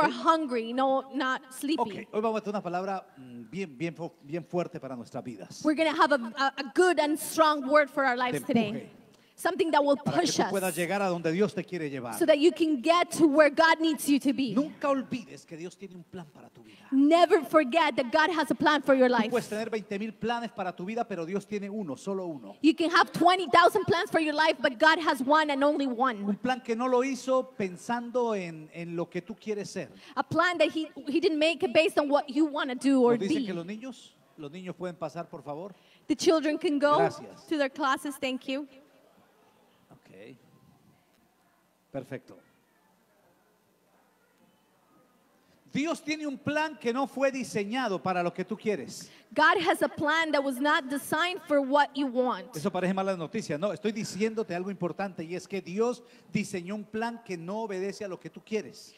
are hungry, no, not sleepy. Okay, hoy vamos a tener una palabra mm, bien, bien, bien fuerte para nuestras vidas. We're going to have a, a, good and strong word for our lives today. empuje something that will push us so that you can get to where God needs you to be. Never forget that God has a plan for your life. You can have 20,000 plans for your life, but God has one and only one. A plan that he, he didn't make based on what you want to do or be. The children can go to their classes. Thank you. Perfecto. Dios tiene un plan que no fue diseñado para lo que tú quieres. God has a plan that was not designed for what you want. Eso parece mala noticia. No, estoy diciéndote algo importante y es que Dios diseñó un plan que no obedece a lo que tú quieres.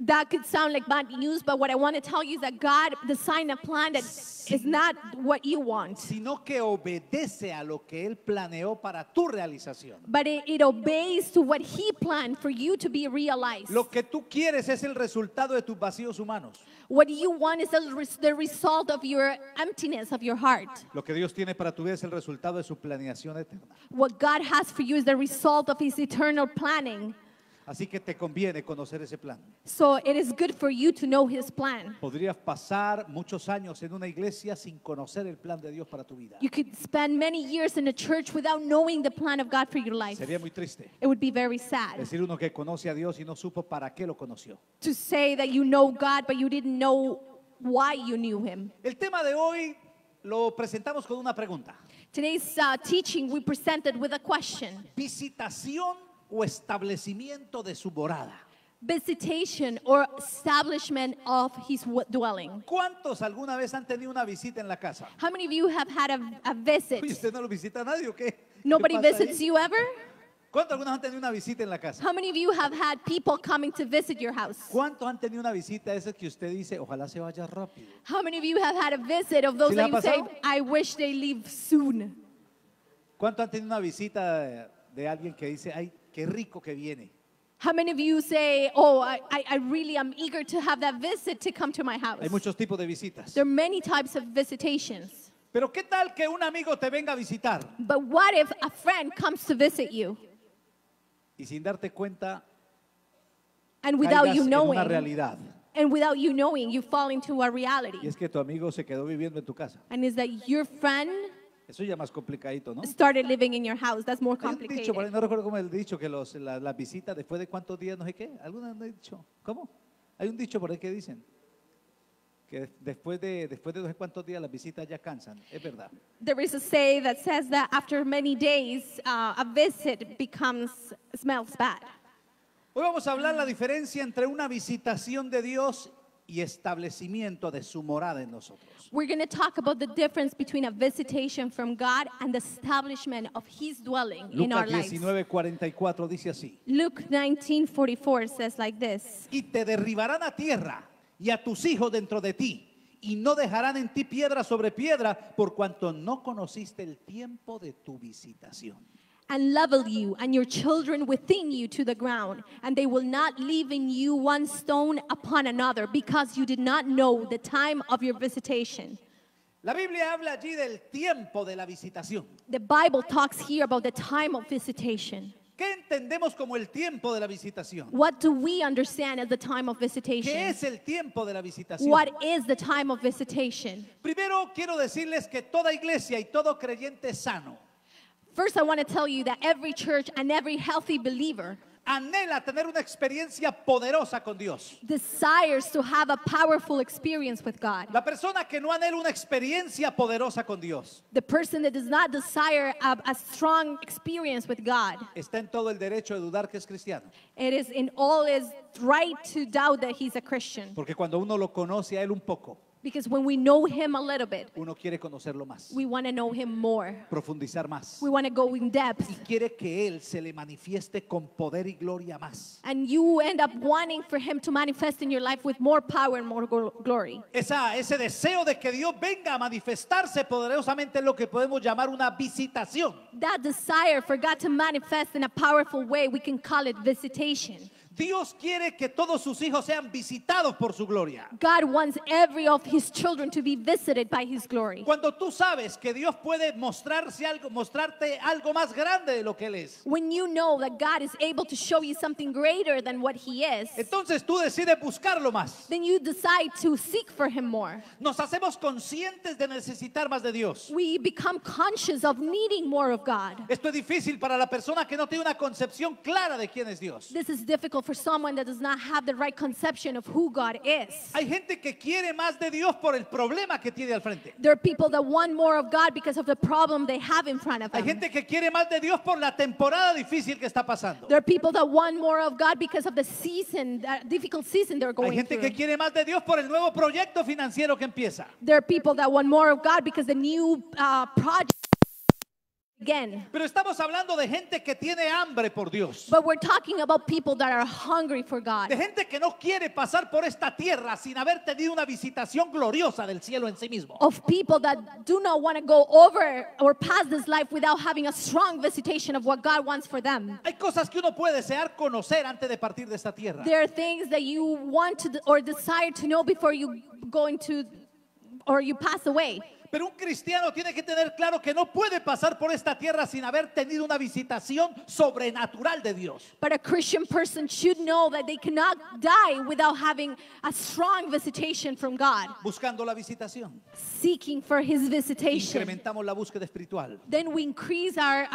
that could sound like bad news, but what I want to tell you is that God designed a plan that is not what you want. Sino que obedece a lo que él planeó para tu realización. But it, it obeys to what he planned for you to be realized. Lo que tú quieres es el resultado de tus vacíos humanos. What you want is the, result of your emptiness of your heart. Lo que Dios tiene para tu vida es el resultado de su planeación eterna. What God has for you is the result of his eternal planning. Así que te conviene conocer ese plan. So it is good for you to know his plan. Podrías pasar muchos años en una iglesia sin conocer el plan de Dios para tu vida. You could spend many years in a church without knowing the plan of God for your life. Sería muy triste. It would be very sad. Decir uno que conoce a Dios y no supo para qué lo conoció. To say that you know God but you didn't know why you knew him. El tema de hoy lo presentamos con una pregunta. Today's uh, teaching we presented with a question. Visitación o establecimiento de su morada. Visitation or establishment of his dwelling. ¿Cuántos alguna vez han tenido una visita en la casa? How many of you have had a, a visit? Oye, ¿Usted no lo visita a nadie o qué? Nobody ¿Qué visits ahí? you ever? ¿Cuántos vez han tenido una visita en la casa? How many of you have had people coming to visit your house? ¿Cuántos han tenido una visita esa que usted dice, ojalá se vaya rápido? How many of you have had a visit of those ¿Sí that you say, I wish they leave soon? ¿Cuántos han tenido una visita eh, de alguien que dice, ay, qué rico que viene. How many of you say, oh, I, I I really am eager to have that visit to come to my house? Hay muchos tipos de visitas. There are many types of visitations. Pero qué tal que un amigo te venga a visitar But what if a friend comes to visit you y sin darte cuenta and without you una knowing, realidad. and without you knowing, you fall into a reality? Y es que tu amigo se quedó viviendo en tu casa. And is that your friend eso ya más complicadito, ¿no? started living in your house. That's more Hay dicho, no recuerdo cómo es el dicho, que los, la- las visitas después de cuántos días, no sé qué. ¿Alguna no he dicho? ¿Cómo? Hay un dicho por ahí que dicen que después de, después de no sé cuántos días las visitas ya cansan. Es verdad. There is a say that says that after many days, uh, a visit becomes smells bad. Hoy vamos a hablar la diferencia entre una visitación de Dios y establecimiento de su morada en nosotros. We're Lucas 19:44 dice así. 19:44 says like this. Y te derribarán a tierra y a tus hijos dentro de ti y no dejarán en ti piedra sobre piedra por cuanto no conociste el tiempo de tu visitación. and level you and your children within you to the ground. And they will not leave in you one stone upon another because you did not know the time of your visitation. La Biblia habla allí del tiempo de la visitación. The Bible talks here about the time of visitation. ¿Qué entendemos como el tiempo de la visitación? What do we understand as the time of visitation? ¿Qué es el tiempo de la visitación? What is the time of visitation? Primero quiero decirles que toda iglesia y todo creyente sano First, I want to tell you that every church and every healthy believer anhela tener una experiencia poderosa con Dios. desires to have a powerful experience with God. La persona que no anhela una experiencia poderosa con Dios The person that does not desire a, a strong experience with God, está en todo el derecho de dudar que es cristiano. it is in all his right to doubt that he's a Christian. Porque cuando uno lo conoce a Él un poco, Because when we know him a little bit, uno quiere conocerlo más, we want to know him more. profundizar más. We want to go in depth. Y quiere que él se le manifieste con poder y gloria más. And you end up wanting for him to manifest in your life with more power and more glory. Esa, ese deseo de que Dios venga a manifestarse poderosamente es lo que podemos llamar una visitación. That desire for God to manifest in a powerful way, we can call it visitation. Dios quiere que todos sus hijos sean visitados por su gloria. God wants every of his children to be visited by his glory. Cuando tú sabes que Dios puede mostrarse algo, mostrarte algo más grande de lo que él es. When you know that God is able to show you something greater than what he is. Entonces tú decides buscarlo más. Then you decide to seek for him more. Nos hacemos conscientes de necesitar más de Dios. We become conscious of needing more of God. Esto es difícil para la persona que no tiene una concepción clara de quién es Dios. This is difficult for someone that does not have the right conception of who God is. There are people that want more of God because of the problem they have in front of them. There are people that want more of God because of the season, that difficult season they're going through. There are people that want more of God because the new uh, project again. Pero estamos hablando de gente que tiene hambre por Dios. But we're talking about people that are hungry for God. De gente que no quiere pasar por esta tierra sin haber tenido una visitación gloriosa del cielo en sí mismo. Of people that do not want to go over or pass this life without having a strong visitation of what God wants for them. Hay cosas que uno puede desear conocer antes de partir de esta tierra. There are things that you want to or desire to know before you go into or you pass away. Pero un cristiano tiene que tener claro que no puede pasar por esta tierra sin haber tenido una visitación sobrenatural de Dios. But Buscando la visitación. Incrementamos la búsqueda espiritual. Then we increase our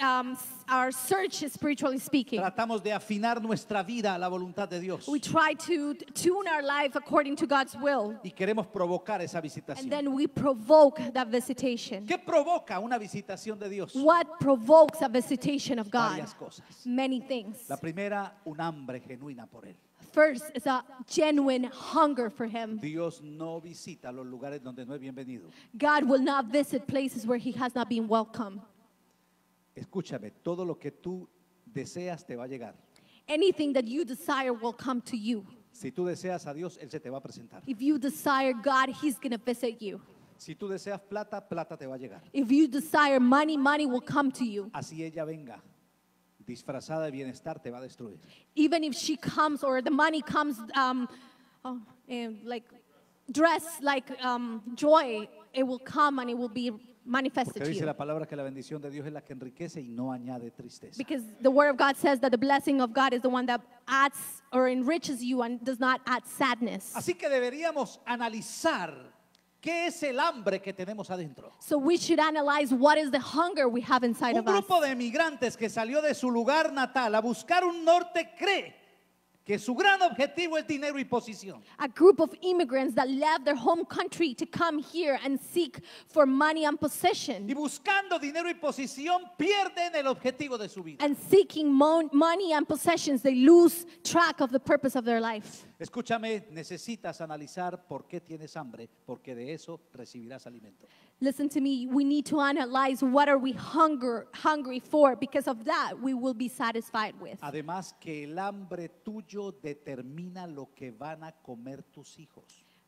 um, our search spiritually speaking. Tratamos de afinar nuestra vida a la voluntad de Dios. We try to tune our life according to God's will. Y queremos provocar esa visitación. And then we provoke that visitation. ¿Qué provoca una visitación de Dios? What provokes a visitation of God? Varias cosas. Many things. La primera, un hambre genuina por él. First is a genuine hunger for him. Dios no visita los lugares donde no es bienvenido. God will not visit places where he has not been welcome. Escúchame, todo lo que tú deseas te va a llegar. Anything that you desire will come to you. Si tú deseas a Dios, él se te va a presentar. If you desire God, he's going to visit you. Si tú deseas plata, plata te va a llegar. If you desire money, money will come to you. Así ella venga disfrazada de bienestar te va a destruir. Even if she comes or the money comes um, oh, eh, like dressed like um, joy, it will come and it will be porque dice la palabra que la bendición de Dios es la que enriquece y no añade tristeza. Así que deberíamos analizar qué es el hambre que tenemos adentro. Un grupo de emigrantes que salió de su lugar natal a buscar un norte cree que su gran objetivo es dinero y posición. A group of immigrants that left their home country to come here and seek for money and possession. Y buscando dinero y posición pierden el objetivo de su vida. And seeking money and possessions, they lose track of the purpose of their life. Escúchame, necesitas analizar por qué tienes hambre, porque de eso recibirás alimento. listen to me we need to analyze what are we hunger, hungry for because of that we will be satisfied with además que el hambre tuyo determina lo que van a comer tus hijos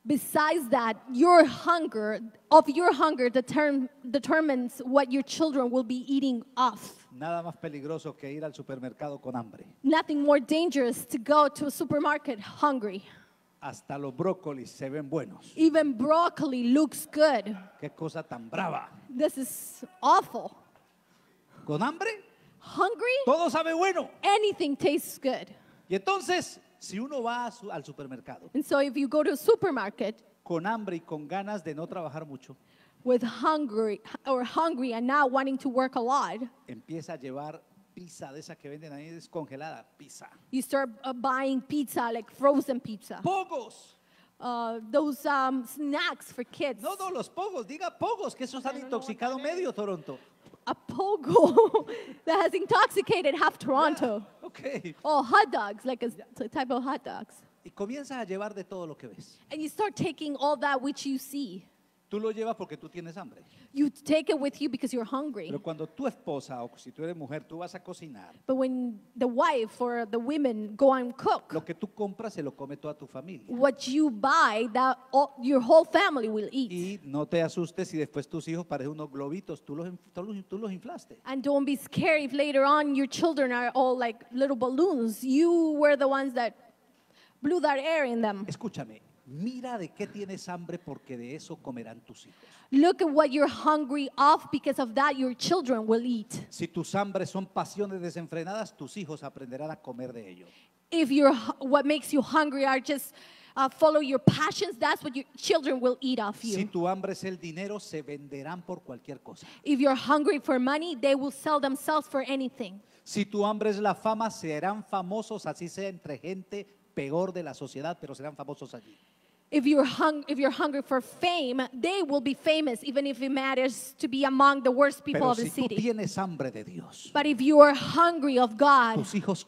besides that your hunger of your hunger determ determines what your children will be eating off nada más peligroso que ir al supermercado con hambre nothing more dangerous to go to a supermarket hungry Hasta los brócolis se ven buenos. Even broccoli looks good. Qué cosa tan brava. This is awful. ¿Con hambre? Hungry? Todo sabe bueno. Anything tastes good. Y entonces, si uno va su, al supermercado And so if you go to a supermarket con hambre y con ganas de no trabajar mucho, with hungry or hungry and not wanting to work a lot, empieza a llevar pizza de esa que venden ahí descongelada, pizza. You start uh, buying pizza, like frozen pizza. Pogos. Uh, those um, snacks for kids. No, no, los pogos, diga pogos, que eso ha intoxicado medio Toronto. A pogo that has intoxicated half Toronto. okay. Oh, hot dogs, like a, a type of hot dogs. Y comienzas a llevar de todo lo que ves. And you start taking all that which you see. Tú lo llevas porque tú tienes hambre. You take it with you because you're hungry. Pero cuando tu esposa o si tú eres mujer, tú vas a cocinar. But when the wife or the women go and cook, Lo que tú compras se lo come toda tu familia. what you buy, that all, your whole family will eat. Y no te asustes si después tus hijos parecen unos globitos, tú los, tú los- tú los inflaste. And don't be scared if later on your children are all like little balloons. You were the ones that blew that air in them. Escúchame, Mira de qué tienes hambre porque de eso comerán tus hijos. Look what you're hungry because of that your children will eat. Si tus hambres son pasiones desenfrenadas, tus hijos aprenderán a comer de ello. If what makes you hungry are just uh, follow your passions, that's what your children will eat you. Si tu hambre es el dinero, se venderán por cualquier cosa. If you're hungry for money, they will sell themselves for anything. Si tu hambre es la fama, serán famosos, así sea entre gente peor de la sociedad, pero serán famosos allí. If you're, hung, if you're hungry for fame, they will be famous, even if it matters to be among the worst people Pero of the city. Tú de Dios, but if you are hungry of God, tus hijos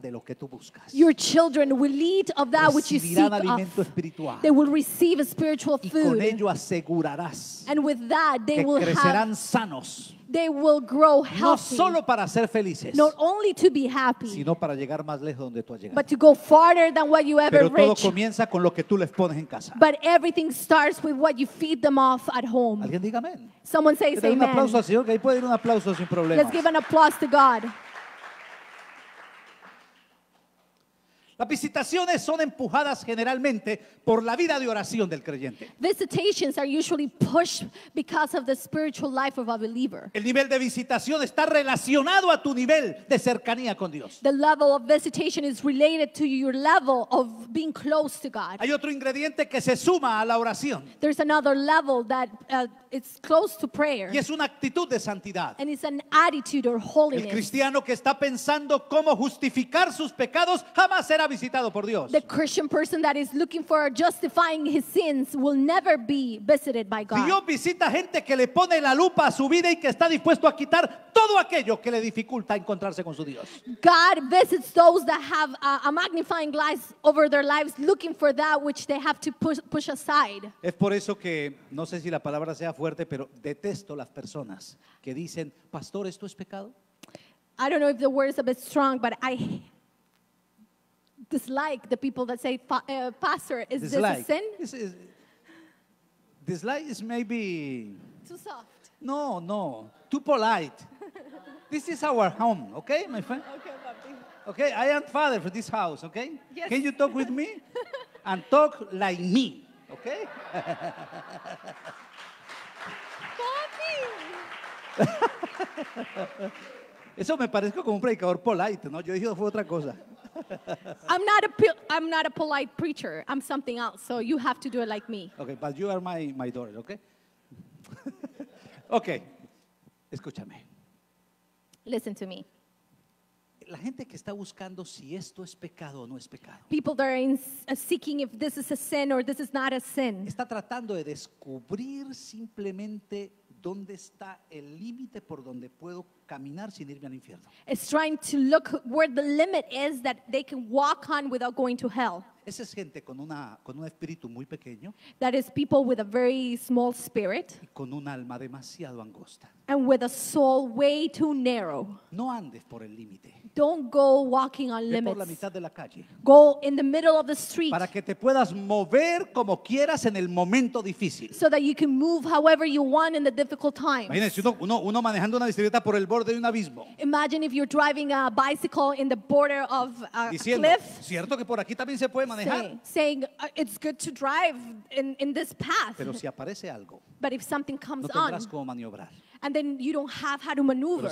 de lo que tú buscas. your children will eat of that which you seek of. They will receive a spiritual y food. Con ello asegurarás and with that, they que will have sanos they will grow No healthy. solo para ser felices, not only to be happy, sino para llegar más lejos donde tú has llegado. but to go farther than what you ever Pero todo reach. comienza con lo que tú les pones en casa. But everything starts with what you feed them off at home. Alguien diga amén. Someone says Dale un aplauso al Señor, que ahí puede ir un aplauso sin problema. Let's give an applause to God. Las visitaciones son empujadas generalmente por la vida de oración del creyente. El nivel de visitación está relacionado a tu nivel de cercanía con Dios. Hay otro ingrediente que se suma a la oración. Y es una actitud de santidad. El cristiano que está pensando cómo justificar sus pecados jamás será visitado por Dios. The Christian person Dios visita gente que le pone la lupa a su vida y que está dispuesto a quitar todo aquello que le dificulta encontrarse con su Dios. Es por eso que no sé si la palabra sea fuerte, pero detesto las personas que dicen, pastor, ¿esto es pecado? I don't know if the word is a bit strong, but I dislike the people that say, uh, pastor, is dislike. this a sin? This is, dislike is maybe... Too soft. No, no, too polite. this is our home, okay, my friend? Okay, Papi. Okay, I am father for this house, okay? Yes. Can you talk with me? and talk like me, okay? Eso me parece como un predicador polite, ¿no? Yo dije fue otra cosa. I'm not a I'm not a polite preacher. I'm something else. So you have to do it like me. Okay, but you are my my daughter, okay? okay. Escúchame. Listen to me. La gente que está buscando si esto es pecado o no es pecado. People that are in, uh, seeking if this is a sin or this is not a sin. Está tratando de descubrir simplemente dónde está el límite por donde puedo caminar sin irme al infierno. It's trying to look where the limit is that they can walk on without going to hell. Esa es gente con, una, con un espíritu muy pequeño That is people with a very small spirit y con un alma demasiado angosta. and with a soul way too narrow. No andes por el límite. Don't go walking on Ve por la mitad de la calle. Go in the middle of the street Para que te puedas mover como quieras en el momento difícil. so that you can move however you want in the difficult times. Imagínese uno, uno, uno manejando una bicicleta por el borde de un abismo. Imagine if you're driving a bicycle in the border of a Diciendo, cliff. ¿cierto que por aquí también se puede Saying, ah, it's good to drive in, in this path. but if something comes on, and then you don't have how to maneuver.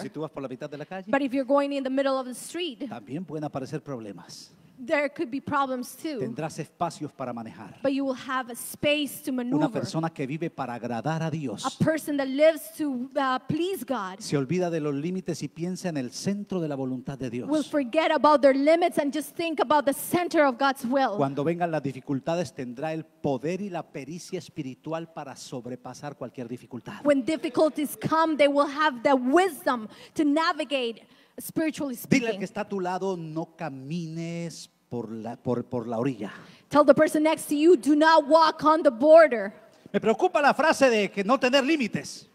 but if you're going in the middle of the street, también pueden aparecer problemas. there could be problems too. Tendrás espacios para manejar. But you will have a space to maneuver. Una persona que vive para agradar a Dios. A person that lives to uh, please God. Se olvida de los límites y piensa en el centro de la voluntad de Dios. Will forget about their limits and just think about the center of God's will. Cuando vengan las dificultades tendrá el poder y la pericia espiritual para sobrepasar cualquier dificultad. When difficulties come, they will have the wisdom to navigate spiritually speaking. Dile que está a tu lado, no camines por la, por, por la orilla. Tell the person next to you, do not walk on the border. Me preocupa la frase de que no tener límites.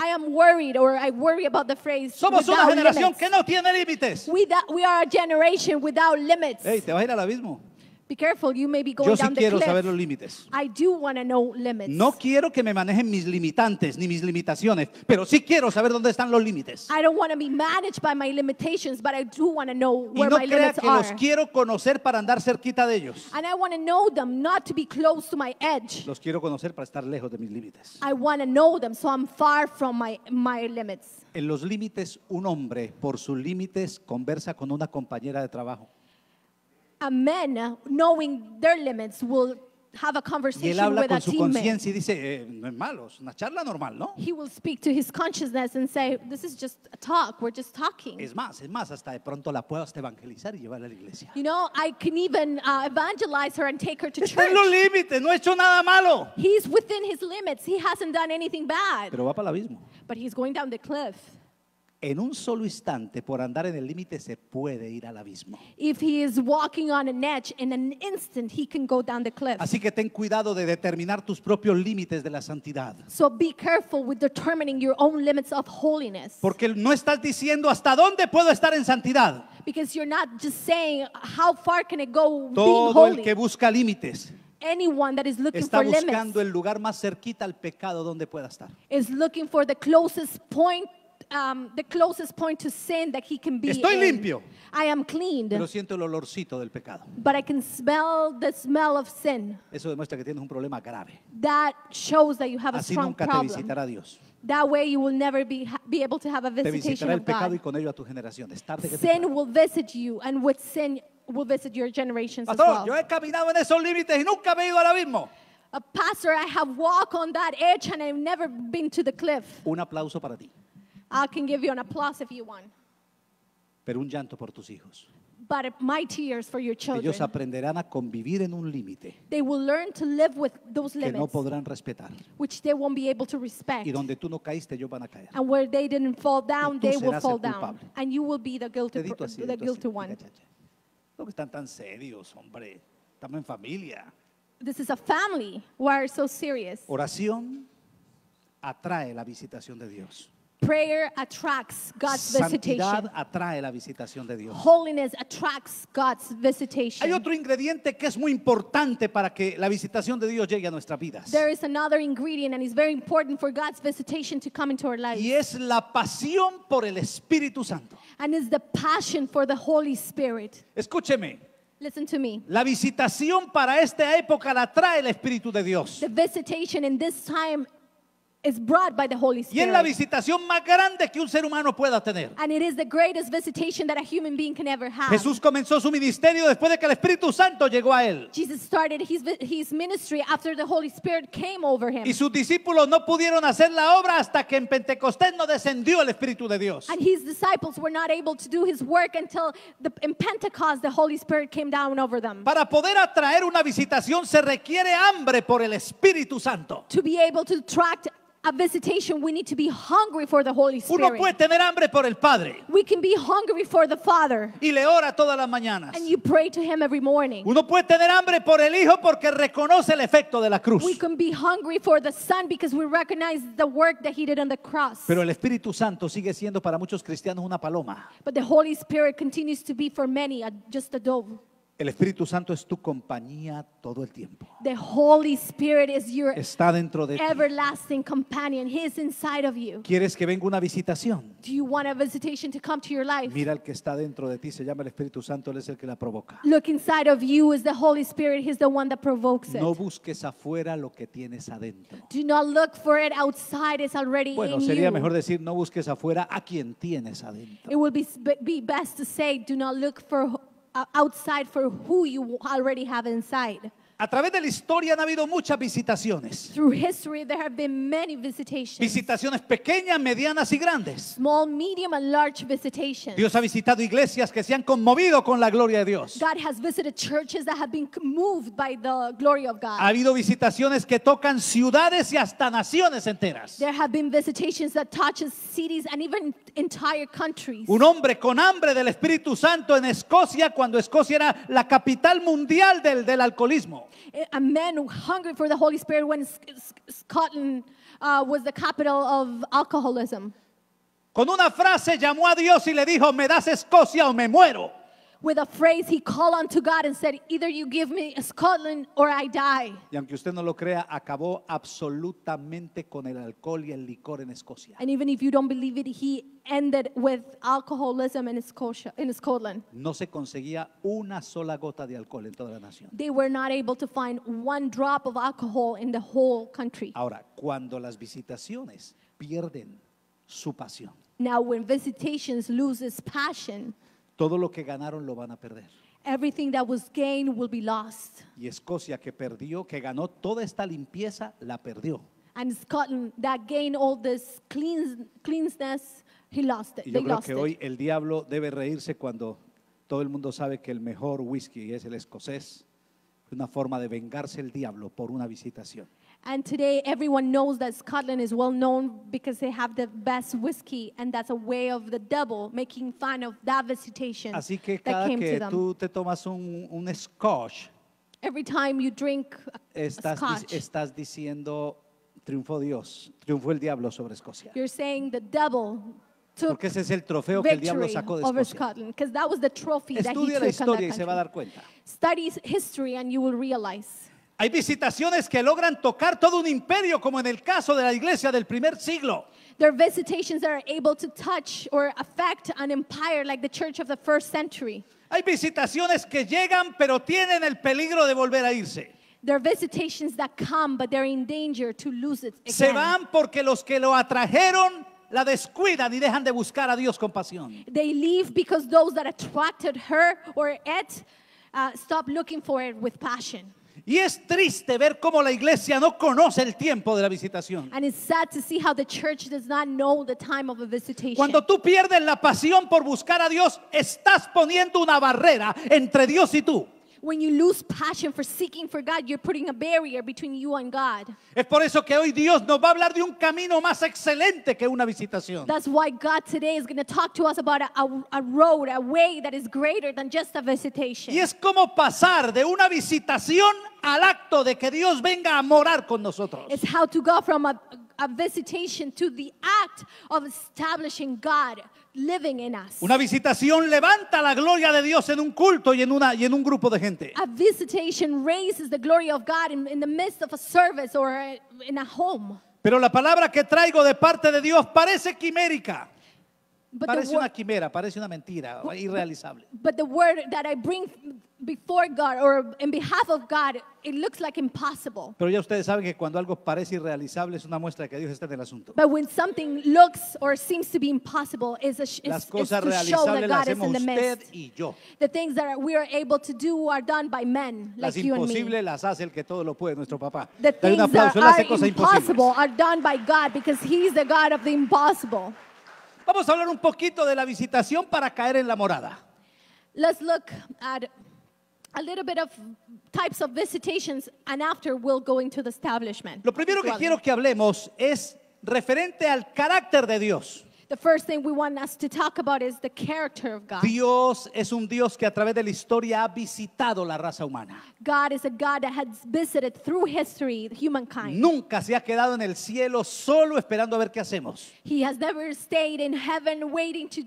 I am worried or I worry about the phrase Somos una generación limits. que no tiene límites. We, we are a generation without limits. Ey, te vas a ir al abismo. Yo sí quiero saber los límites. No quiero que me manejen mis limitantes ni mis limitaciones, pero sí quiero saber dónde están los límites. Y no crea que los quiero conocer para andar cerquita de ellos. Los quiero conocer para estar lejos de mis límites. En los límites, un hombre por sus límites conversa con una compañera de trabajo. a man knowing their limits will have a Y él conversation habla with con a su conciencia y dice, eh, no es malo, es una charla normal, ¿no? He will speak to his consciousness and say, This is just a talk, we're just talking. Es más, es más, hasta de pronto la evangelizar y a la iglesia. You know, I can even uh, evangelize her and take her to Está en los church. límites, no hecho nada malo. He's within his limits. He hasn't done anything bad, Pero va para el abismo. but he's going down the cliff. en un solo instante por andar en el límite se puede ir al abismo. Así que ten cuidado de determinar tus propios límites de la santidad. Porque no estás diciendo hasta dónde puedo estar en santidad. Todo el que busca límites está buscando el lugar más cerquita al pecado donde pueda estar. Is looking for the closest point um, the closest point to sin that he can be. Estoy in. limpio. I am cleaned. Pero siento el olorcito del pecado. But I can smell the smell of sin. Eso demuestra que tienes un problema grave. That shows that you have a strong nunca problem. te visitará Dios. That way you will never be, be able to have a visitation te visitará el of God. y con ello a tu generación. Tarde que sin will visit you and with sin will visit your generations Pastor, as well. yo he caminado en esos límites y nunca me he ido al abismo. A pastor, I have walked on that edge and I've never been to the cliff. Un aplauso para ti. I can give you an applause if you want. Pero un llanto por tus hijos. But my tears for your children. Ellos aprenderán a convivir en un límite. They will learn to live with those limits. Que no podrán respetar. Which they won't be able to respect. Y donde tú no caíste, ellos van a caer. And where they didn't fall down, they will fall down. And you will be the guilty, así, the guilty así. one. No están tan serios, hombre. Estamos en familia. This is a family. Why are so serious? Oración atrae la visitación de Dios. Prayer attracts God's Santidad visitation. atrae la visitación de Dios. Holiness attracts God's visitation. Hay otro ingrediente que es muy importante para que la visitación de Dios llegue a nuestras vidas. There is another ingredient and it's very important for God's visitation to come into our lives. Y es la pasión por el Espíritu Santo. And it's the passion for the Holy Spirit. Escúcheme, Listen to me. la visitación para esta época la trae el Espíritu de Dios. The visitation in this time is brought by the Holy Y es la visitación más grande que un ser humano pueda tener. And it is the greatest visitation that a human being can ever have. Jesús comenzó su ministerio después de que el Espíritu Santo llegó a él. Jesus started his, his ministry after the Holy Spirit came over him. Y sus discípulos no pudieron hacer la obra hasta que en Pentecostés no descendió el Espíritu de Dios. And his disciples were not able to do his work until the, in Pentecost the Holy Spirit came down over them. Para poder atraer una visitación se requiere hambre por el Espíritu Santo. To be able to attract a visitation, we need to be hungry for the Holy Spirit. Uno puede tener hambre por el Padre We can be hungry for the Father, y le ora todas las mañanas. and you pray to Him every morning. Uno puede tener hambre por el Hijo porque reconoce el efecto de la cruz. We can be hungry for the Son because we recognize the work that He did on the cross. Pero el Espíritu Santo sigue siendo para muchos cristianos una paloma. But the Holy Spirit continues to be for many a, just a dove. El Espíritu Santo es tu compañía todo el tiempo. The Holy Spirit is your Está dentro de everlasting ti. companion. He is inside of you. ¿Quieres que venga una visitación? Do you want a visitation to come to your life? Mira el que está dentro de ti, se llama el Espíritu Santo, él es el que la provoca. Look inside of you is the Holy Spirit, he's the one that provokes it. No busques afuera lo que tienes adentro. Do not look for it outside, it's already bueno, in you. Bueno, sería mejor decir no busques afuera a quien tienes adentro. It will be, be best to say do not look for outside for who you already have inside. A través de la historia han habido muchas visitaciones. Visitaciones pequeñas, medianas y grandes. Dios ha visitado iglesias que se han conmovido con la gloria de Dios. Ha habido visitaciones que tocan ciudades y hasta naciones enteras. Un hombre con hambre del Espíritu Santo en Escocia cuando Escocia era la capital mundial del alcoholismo. a man hungry for the Holy Spirit when Scotland uh, was the capital of alcoholism. Con una frase llamó a Dios y le dijo, me das Escocia o me muero with a phrase he called unto God and said, either you give me Scotland or I die. Y aunque usted no lo crea, acabó absolutamente con el alcohol y el licor en Escocia. And even if you don't believe it, he ended with alcoholism in Scotia, in Scotland. No se conseguía una sola gota de alcohol en toda la nación. They were not able to find one drop of alcohol in the whole country. Ahora, cuando las visitaciones pierden su pasión. Now when visitations loses passion. Todo lo que ganaron lo van a perder. Everything that was gained will be lost. Y Escocia que perdió, que ganó toda esta limpieza, la perdió. And Scotland that gained all this limpieza, he lost it. Y yo creo que hoy el diablo debe reírse cuando todo el mundo sabe que el mejor whisky es el escocés. Es Una forma de vengarse el diablo por una visitación. And today, everyone knows that Scotland is well known because they have the best whiskey, and that's a way of the devil making fun of that visitation Así que that cada came que to them. tú te tomas un, un scotch, Every time you drink a, a estás, scotch, estás diciendo triunfó Dios, triunfó el diablo sobre Escocia. you're saying the devil took Porque ese es el trofeo que el diablo victory sacó de over Escocia. Scotland because that was the trophy that he Estudia la historia y se va a dar cuenta. Study history, and you will realize. Hay visitaciones que logran tocar todo un imperio, como en el caso de la iglesia del primer siglo. Hay visitaciones que llegan pero tienen el peligro de volver a irse. Se van porque los que lo atrajeron la descuidan y dejan de buscar a Dios con pasión. Y es triste ver cómo la iglesia no conoce el tiempo de la visitación. Cuando tú pierdes la pasión por buscar a Dios, estás poniendo una barrera entre Dios y tú. When you lose passion for seeking for God, you're putting a barrier between you and God. Es por eso que hoy Dios nos va a hablar de un camino más excelente que una visitación. That's why God today is going to talk to us about a, a, a road, a way that is greater than just a visitation. Y es como pasar de una visitación al acto de que Dios venga a morar con nosotros. It's how to go from a una visitación levanta la gloria de Dios en un culto y en una y en un grupo de gente. Pero la palabra que traigo de parte de Dios parece quimérica. But parece word, una quimera, parece una mentira, irrealizable. But the word that I bring before God or in behalf of God, it looks like impossible. Pero ya ustedes saben que cuando algo parece irrealizable es una muestra de que Dios está en el asunto. But when something looks or seems to be impossible is a is, las cosas is to show that God is in the midst. Y yo. The things that we are able to do are done by men like you and me. las hace el que todo lo puede, nuestro papá. The Dale things un aplauso, that are impossible are done by God because he's the God of the impossible. Vamos a hablar un poquito de la visitación para caer en la morada. Let's look at a little bit of types of visitations and after we'll establishment. Lo primero que quiero que hablemos es referente al carácter de Dios. The first thing we want us to talk about is the character of God. Dios es un Dios que a través de la historia ha visitado la raza humana. God is a God that has visited through history humankind. Nunca se ha quedado en el cielo solo esperando a ver qué hacemos. He has never stayed in heaven waiting to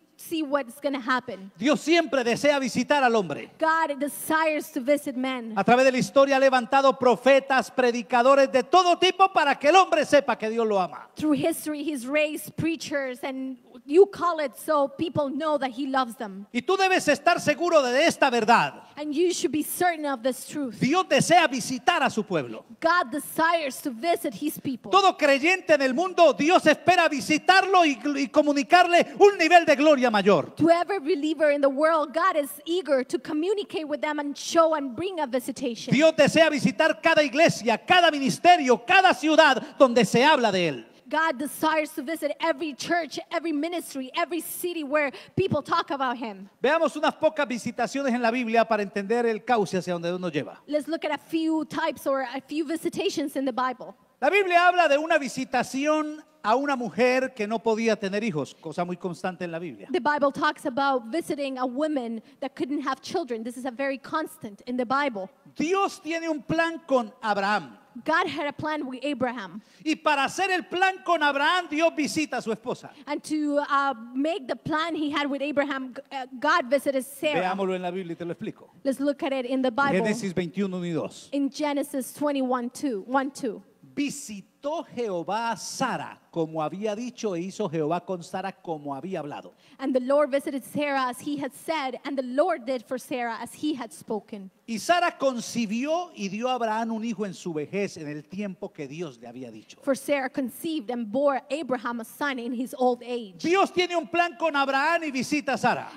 Dios siempre desea visitar al hombre. God desires to visit men. A través de la historia ha levantado profetas, predicadores de todo tipo para que el hombre sepa que Dios lo ama. Through history he's raised preachers and you call it so people know that he loves them. Y tú debes estar seguro de esta verdad. And you should be certain of this truth. Dios desea visitar a su pueblo. God desires to visit his people. Todo creyente en el mundo Dios espera visitarlo y, y comunicarle un nivel de gloria mayor. To every believer in the world, God is eager to communicate with them and show and bring a visitation. Dios desea visitar cada iglesia, cada ministerio, cada ciudad donde se habla de él. God desires to visit every church, every ministry, every city where people talk about him. Veamos unas pocas visitaciones en la Biblia para entender el cauce hacia donde Dios nos lleva. Let's look at a few types or a few visitations in the Bible. La Biblia habla de una visitación a una mujer que no podía tener hijos, cosa muy constante en la Biblia. The Bible talks about visiting a woman that couldn't have children. This is a very constant in the Bible. Dios tiene un plan con Abraham. God had a plan with Abraham. Y para hacer el plan con Abraham, Dios visita a su esposa. And to uh, make the plan he had with Abraham, uh, God visited Sarah. Veámoslo en la Biblia y te lo explico. Let's look at it in the Bible. Génesis 21:2. In Genesis 21 2, Visita Jehová a Sara como había dicho e hizo Jehová con Sara como había hablado. Y Sara concibió y dio a Abraham un hijo en su vejez en el tiempo que Dios le había dicho. Dios tiene un plan con Abraham y visita a Sara.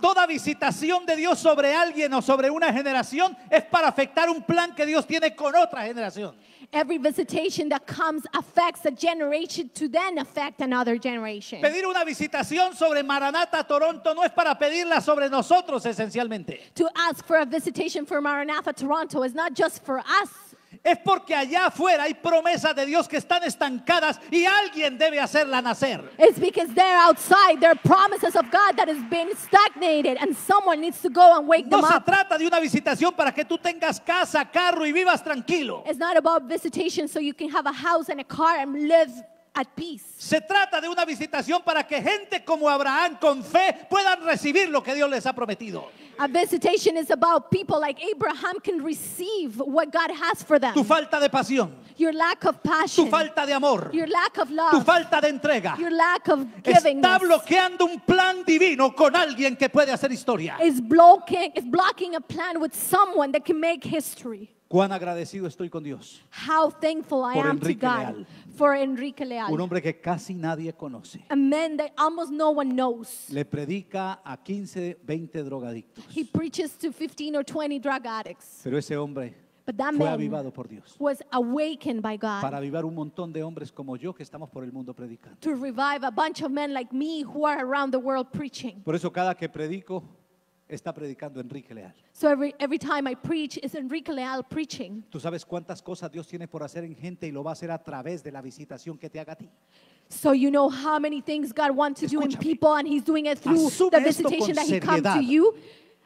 Toda visitación de Dios sobre alguien o sobre una generación es para afectar un plan que Dios tiene con otro otra generación. Every visitation that comes affects a generation to then affect another generation. Pedir una visitación sobre Toronto no es para pedirla sobre nosotros esencialmente. To ask for a visitation for Maranatha Toronto is not just for us es porque allá afuera hay promesas de Dios que están estancadas y alguien debe hacerla nacer. It's because there outside there are promises of God that has been stagnated and someone needs to go and wake no them up. No se trata de una visitación para que tú tengas casa, carro y vivas tranquilo. It's not about visitation so you can have a house and a car and live at peace. Se trata de una visitación para que gente como Abraham con fe puedan recibir lo que Dios les ha prometido. A visitation is about people like Abraham can receive what God has for them. Tu falta de pasión. Your lack of passion. Tu falta de amor. Your lack of love. Tu falta de entrega. Your lack of giving. Está bloqueando un plan divino con alguien que puede hacer historia. Is blocking, is blocking a plan with someone that can make history. Cuán agradecido estoy con Dios. How thankful I Por am Enrique to God Leal. for Enrique Leal. Un hombre que casi nadie conoce. A man that almost no one knows. Le predica a 15, 20 drogadictos. He preaches to 15 or 20 drug addicts. Pero ese hombre But that fue man avivado por Dios. was awakened by God. Para vivar avivar un montón de hombres como yo que estamos por el mundo predicando. to revive a bunch of men like me who are around the world preaching. Por eso cada que predico está predicando Enrique Leal. So every, every time I preach, it's Enrique Leal preaching. Tú sabes cuántas cosas Dios tiene por hacer en gente y lo va a hacer a través de la visitación que te haga a ti. So you know how many things God wants to do in people, and He's doing it through Asume the visitation that He comes to you.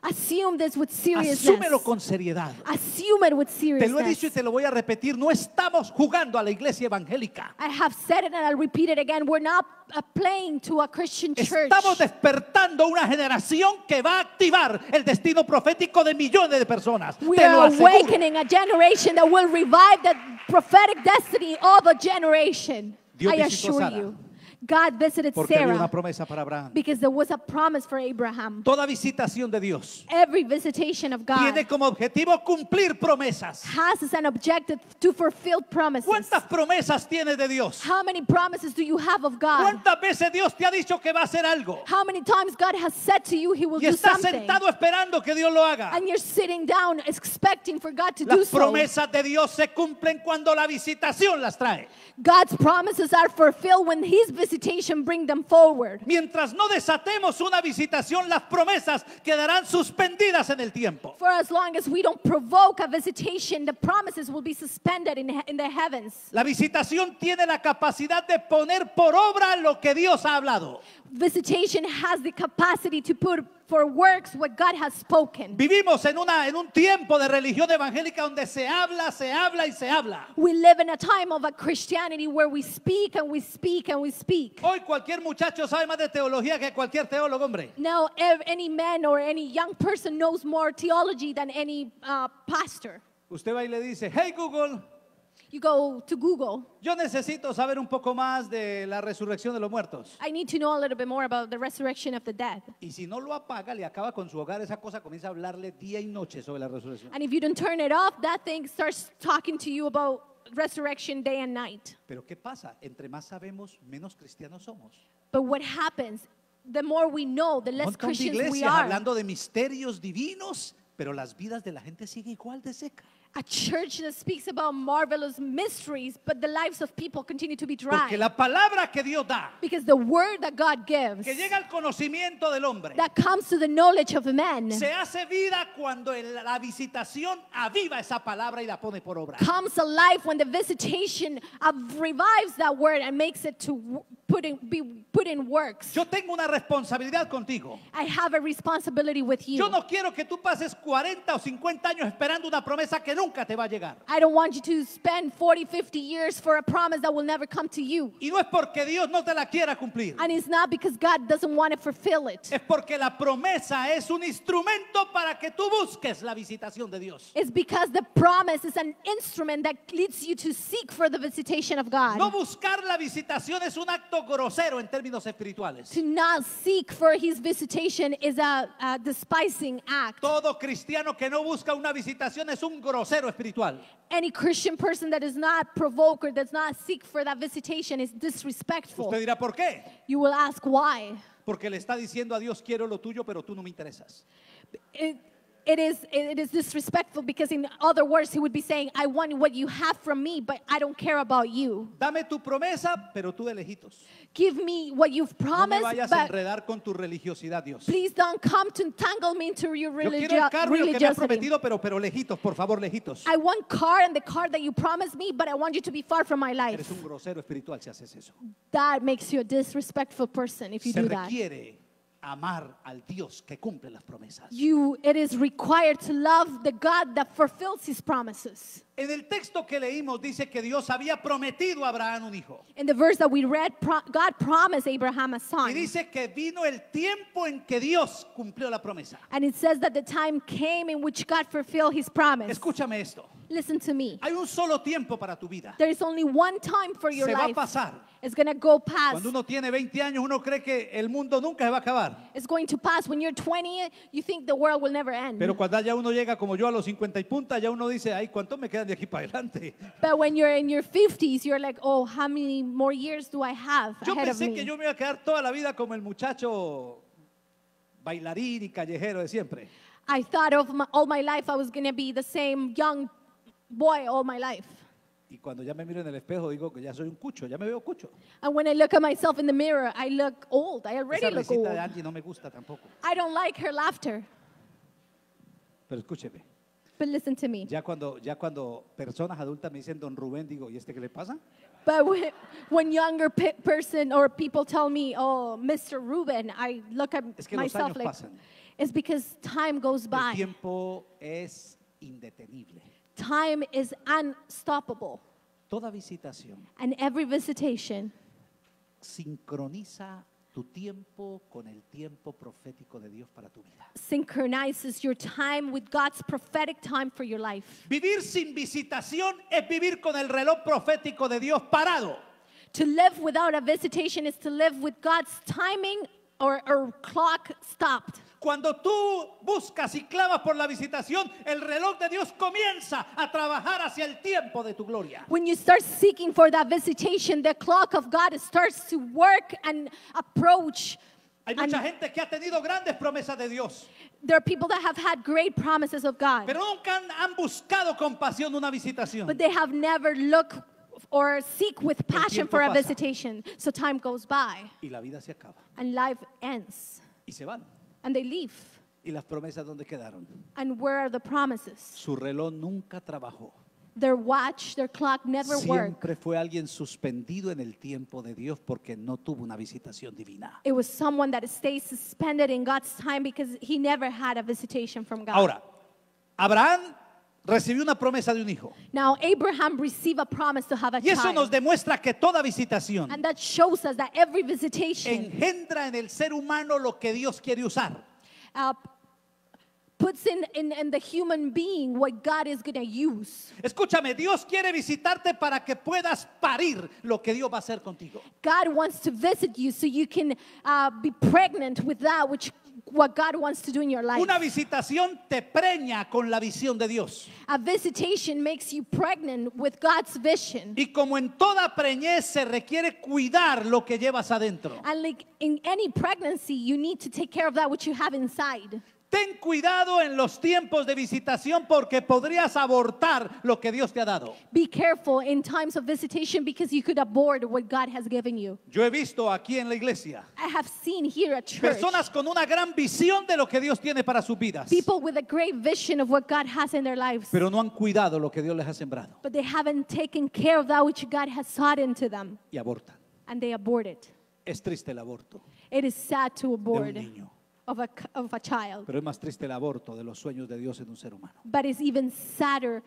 Assume this with seriousness. Asúmelo con seriedad. Assume it with seriousness. Te lo he dicho y te lo voy a repetir. No estamos jugando a la iglesia evangélica. I have said it and I'll repeat it again. We're not uh, playing to a Christian church. Estamos despertando una generación que va a activar el destino profético de millones de personas. We te are lo awakening a generation that will revive the prophetic destiny of a generation. Dios I assure you. God visited Porque había una Sarah promesa para Abraham. because there was a promise for Abraham. Toda visitación de Dios Every visitation of God. tiene como objetivo cumplir promesas. has as an objective to fulfill promises. ¿Cuántas promesas tiene de Dios? How many promises do you have of God? ¿Cuántas veces Dios te ha dicho que va a hacer algo? How many times God has said to you He will Y estás sentado esperando que Dios lo haga. And you're sitting down expecting for God to do Las promesas de Dios se cumplen cuando la visitación las trae. God's promises are fulfilled when his visitation bring them forward. Mientras no desatemos una visitación, las promesas quedarán suspendidas en el tiempo. For as long as we don't provoke a visitation, the promises will be suspended in, in the heavens. La visitación tiene la capacidad de poner por obra lo que Dios ha hablado. Visitation has the capacity to put for works what God has spoken. Vivimos en, una, en un tiempo de religión evangélica donde se habla, se habla y se habla. We live in a time of a Christianity where we speak and we speak and we speak. Hoy cualquier muchacho sabe más de teología que cualquier teólogo hombre. Now any man or any young person knows more theology than any uh, pastor. Usted va y le dice, "Hey Google, You go to Google. Yo necesito saber un poco más de la resurrección de los muertos. I need to know a little bit more about the resurrection of the dead. Y si no lo apaga, le acaba con su hogar, esa cosa comienza a hablarle día y noche sobre la resurrección. And if you don't turn it off, that thing starts talking to you about resurrection day and night. Pero ¿qué pasa? Entre más sabemos, menos cristianos somos. But what happens? The more we know, the less Christians we are. hablando de misterios divinos, pero las vidas de la gente sigue igual de seca. a church that speaks about marvelous mysteries, but the lives of people continue to be dry. Porque la palabra que Dios da, because the word that God gives, que llega al conocimiento del hombre, that comes to the knowledge of man, se hace vida cuando la visitación aviva esa palabra y la pone por obra. Comes alive when the visitation revives that word and makes it to put in, be, put in works. Yo tengo una responsabilidad contigo. I have a responsibility with you. Yo no quiero que tú pases 40 o 50 años esperando una promesa que nunca te va a llegar. I don't want you to spend 40, 50 years for a promise that will never come to you. Y no es porque Dios no te la quiera cumplir. And it's not because God doesn't want to fulfill it. Es porque la promesa es un instrumento para que tú busques la visitación de Dios. It's because the promise is an instrument that leads you to seek for the visitation of God. No buscar la visitación es un acto grosero en términos espirituales. To seek for his visitation is a, a act. Todo cristiano que no busca una visitación es un grosero espiritual. Any Christian person that is not provoked or does not seek for that visitation is disrespectful. Usted dirá por qué. You will ask why. Porque le está diciendo a Dios quiero lo tuyo, pero tú no me interesas. it is it is disrespectful because in other words he would be saying I want what you have from me but I don't care about you. Dame tu promesa, pero tú de lejitos. Give me what you've promised no me vayas a but enredar con tu religiosidad, Dios. please don't come to entangle me into your Yo quiero el que me has prometido, pero pero lejitos, por favor, lejitos. I want car and the car that you promised me but I want you to be far from my Eres life. un grosero espiritual si haces eso. That makes you a disrespectful person if you Se do that. amar al Dios que cumple las promesas. You, it is required to love the God that fulfills his promises. En el texto que leímos dice que Dios había prometido a Abraham un hijo. In the verse that we read, pro God promised Abraham a son. Y dice que vino el tiempo en que Dios cumplió la promesa. And it says that the time came in which God fulfilled his promise. Escúchame esto. Listen to me. Hay un solo tiempo para tu vida. There is only one time for your Se va a pasar. It's going to go past. Cuando uno tiene 20 años, uno cree que el mundo nunca se va a acabar. It's going to pass. When you're 20, you think the world will never end. Pero cuando ya uno llega como yo a los 50 y punta, ya uno dice, ay, ¿cuánto me quedan de aquí para adelante? But when you're in your 50s, you're like, oh, how many more years do I have Yo ahead of pensé me? que yo me iba a quedar toda la vida como el muchacho bailarín y callejero de siempre. I thought of my, all my life I was going to be the same young boy all my life. Y cuando ya me miro en el espejo digo que ya soy un cucho, ya me veo cucho. And when I look at myself in the mirror, I look old. I already look old. risita de Angie no me gusta tampoco. I don't like her laughter. Pero escúcheme. But listen to me. Ya cuando, ya cuando personas adultas me dicen Don Rubén, digo, ¿y este qué le pasa? But when, when younger pe- person or people tell me, "Oh, Mr. Ruben," I look at Es que los myself años like pasan. it's because time goes by. El tiempo es indetenible. Time is unstoppable. Toda visitación And every visitation sincroniza tu tiempo con el tiempo profético de Dios para tu vida. synchronizes your time with God's prophetic time for your life. Vivir sin visitación es vivir con el reloj profético de Dios parado. To live without a visitation is to live with God's timing or, or clock stopped. Cuando tú buscas y clamas por la visitación, el reloj de Dios comienza a trabajar hacia el tiempo de tu gloria. When you start seeking for that visitation, the clock of God starts to work and approach. Hay mucha and gente que ha tenido grandes promesas de Dios. There are people that have had great promises of God. Pero nunca han, han buscado con pasión una visitación. But they have never looked or seek with passion for a visitation. So time goes by. And life ends. And they leave. And where are the promises? Su reloj nunca trabajó. Their watch, their clock never worked. It was someone that stayed suspended in God's time because he never had a visitation from God. Ahora, Abraham recibió una promesa de un hijo. Now Abraham received a promise to have a y eso child. nos demuestra que toda visitación And that shows us that every visitation engendra en el ser humano lo que Dios quiere usar. Uh, puts in, in, in, the human being what God is going to use. Escúchame, Dios quiere visitarte para que puedas parir lo que Dios va a hacer contigo. God wants to visit you so you can uh, be pregnant with that which what God wants to do in your life. Una visitación te preña con la visión de Dios. A visitation makes you pregnant with God's vision. Y como en toda preñez se requiere cuidar lo que llevas adentro. And like in any pregnancy, you need to take care of that which you have inside. Ten cuidado en los tiempos de visitación porque podrías abortar lo que Dios te ha dado. Be careful in times of visitation because you could abort what God has given you. Yo he visto aquí en la iglesia I have seen here at church personas con una gran visión de lo que Dios tiene para sus vidas, people with a great vision of what God has in their lives, pero no han cuidado lo que Dios les ha sembrado but they haven't taken care of that which God has sought into them, y abortan. and they abort it. Es triste el aborto It is sad to de un abort niño of a, of a child. Pero es más triste el aborto de los sueños de Dios en un ser humano. But it's even sadder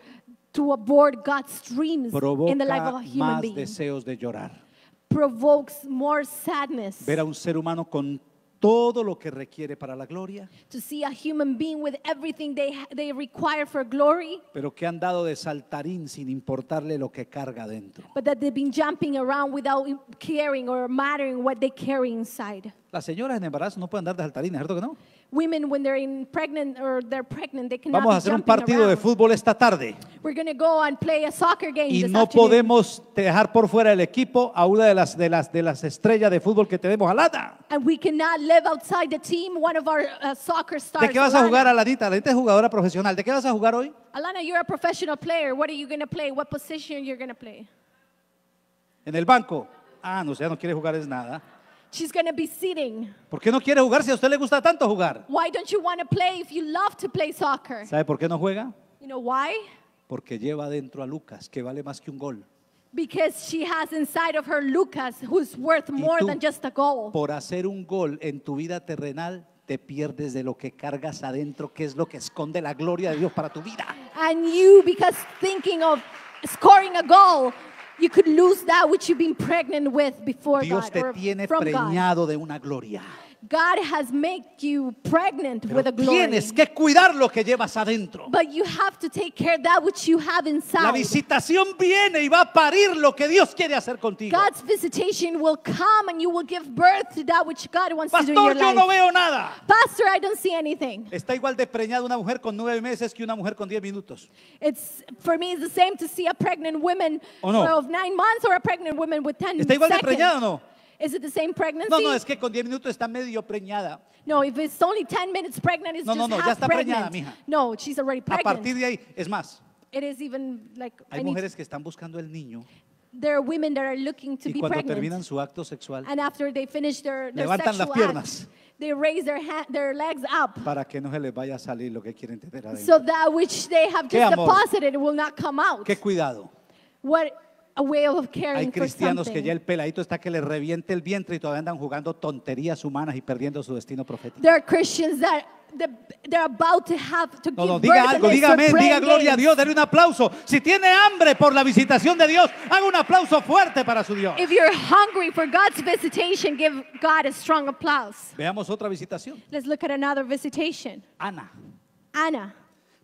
to abort God's dreams Provoca in the life of a human más being. deseos de llorar. Provokes more sadness. Ver a un ser humano con todo lo que requiere para la gloria, to see a human being with everything they, they require for glory, pero que han dado de saltarín sin importarle lo que carga dentro. Las señoras en embarazo no pueden dar de saltarín, ¿cierto que no? Women, when they're in pregnant or they're pregnant, they cannot Vamos a hacer un partido around. de fútbol esta tarde. We're going to go and play a soccer game y this no afternoon. podemos dejar por fuera el equipo a una de las de las de las estrellas de fútbol que tenemos Alada. And we cannot live outside the team one of our uh, soccer stars. ¿De qué vas Alana? a jugar Aladita? Aladita es jugadora profesional. ¿De qué vas a jugar hoy? Alana, you're a professional player. What are you going to play? What position you're going to play? En el banco. Ah, no, sé, no quiere jugar es nada. She's gonna be sitting. ¿Por qué no quiere jugar si a usted le gusta tanto jugar? Why don't you want to play if you love to play soccer? ¿Sabe por qué no juega? You know why? Porque lleva dentro a Lucas, que vale más que un gol. Because she has inside of her Lucas, who's worth more tú, than just a goal. Por hacer un gol en tu vida terrenal, te pierdes de lo que cargas adentro, que es lo que esconde la gloria de Dios para tu vida. And you, because thinking of scoring a goal, You could lose that which you've been pregnant with before Dios God, te tiene from God. preñado de una gloria. God has made you pregnant Pero with a glory. Tienes que cuidar lo que llevas adentro. But you have to take care that which you have inside. La visitación viene y va a parir lo que Dios quiere hacer contigo. God's visitation will come and you will give birth to that which God wants Pastor, to do in your life. Pastor, yo no veo nada. Pastor, I don't see anything. Está igual de preñada una mujer con nueve meses que una mujer con diez minutos. It's for me it's the same to see a pregnant woman no? of nine months or a pregnant woman with ten. Está igual seconds. de preñada o no? Is it the same pregnancy? No, no, es que con 10 minutos está medio preñada. No, if it's only 10 minutes pregnant, it's No, no, just no, ya half está pregnada, pregnant. mija. No, she's already A partir de ahí, es más, It is even like hay I need- mujeres que están buscando el niño there are women that are looking to y be cuando terminan su acto sexual And after they finish their, their Levantan las piernas. act, they raise their, ha- their legs up para que no se les vaya a salir lo que quieren tener adentro. so that which they have just deposited will not come out. Qué cuidado. What hay cristianos que ya el peladito está que le reviente el vientre y todavía andan jugando tonterías humanas y perdiendo su destino profético. diga algo, diga diga gloria a Dios, denle un aplauso. Si tiene hambre por la visitación de Dios, haga un aplauso fuerte para su Dios. Veamos otra visitación. Ana. Ana.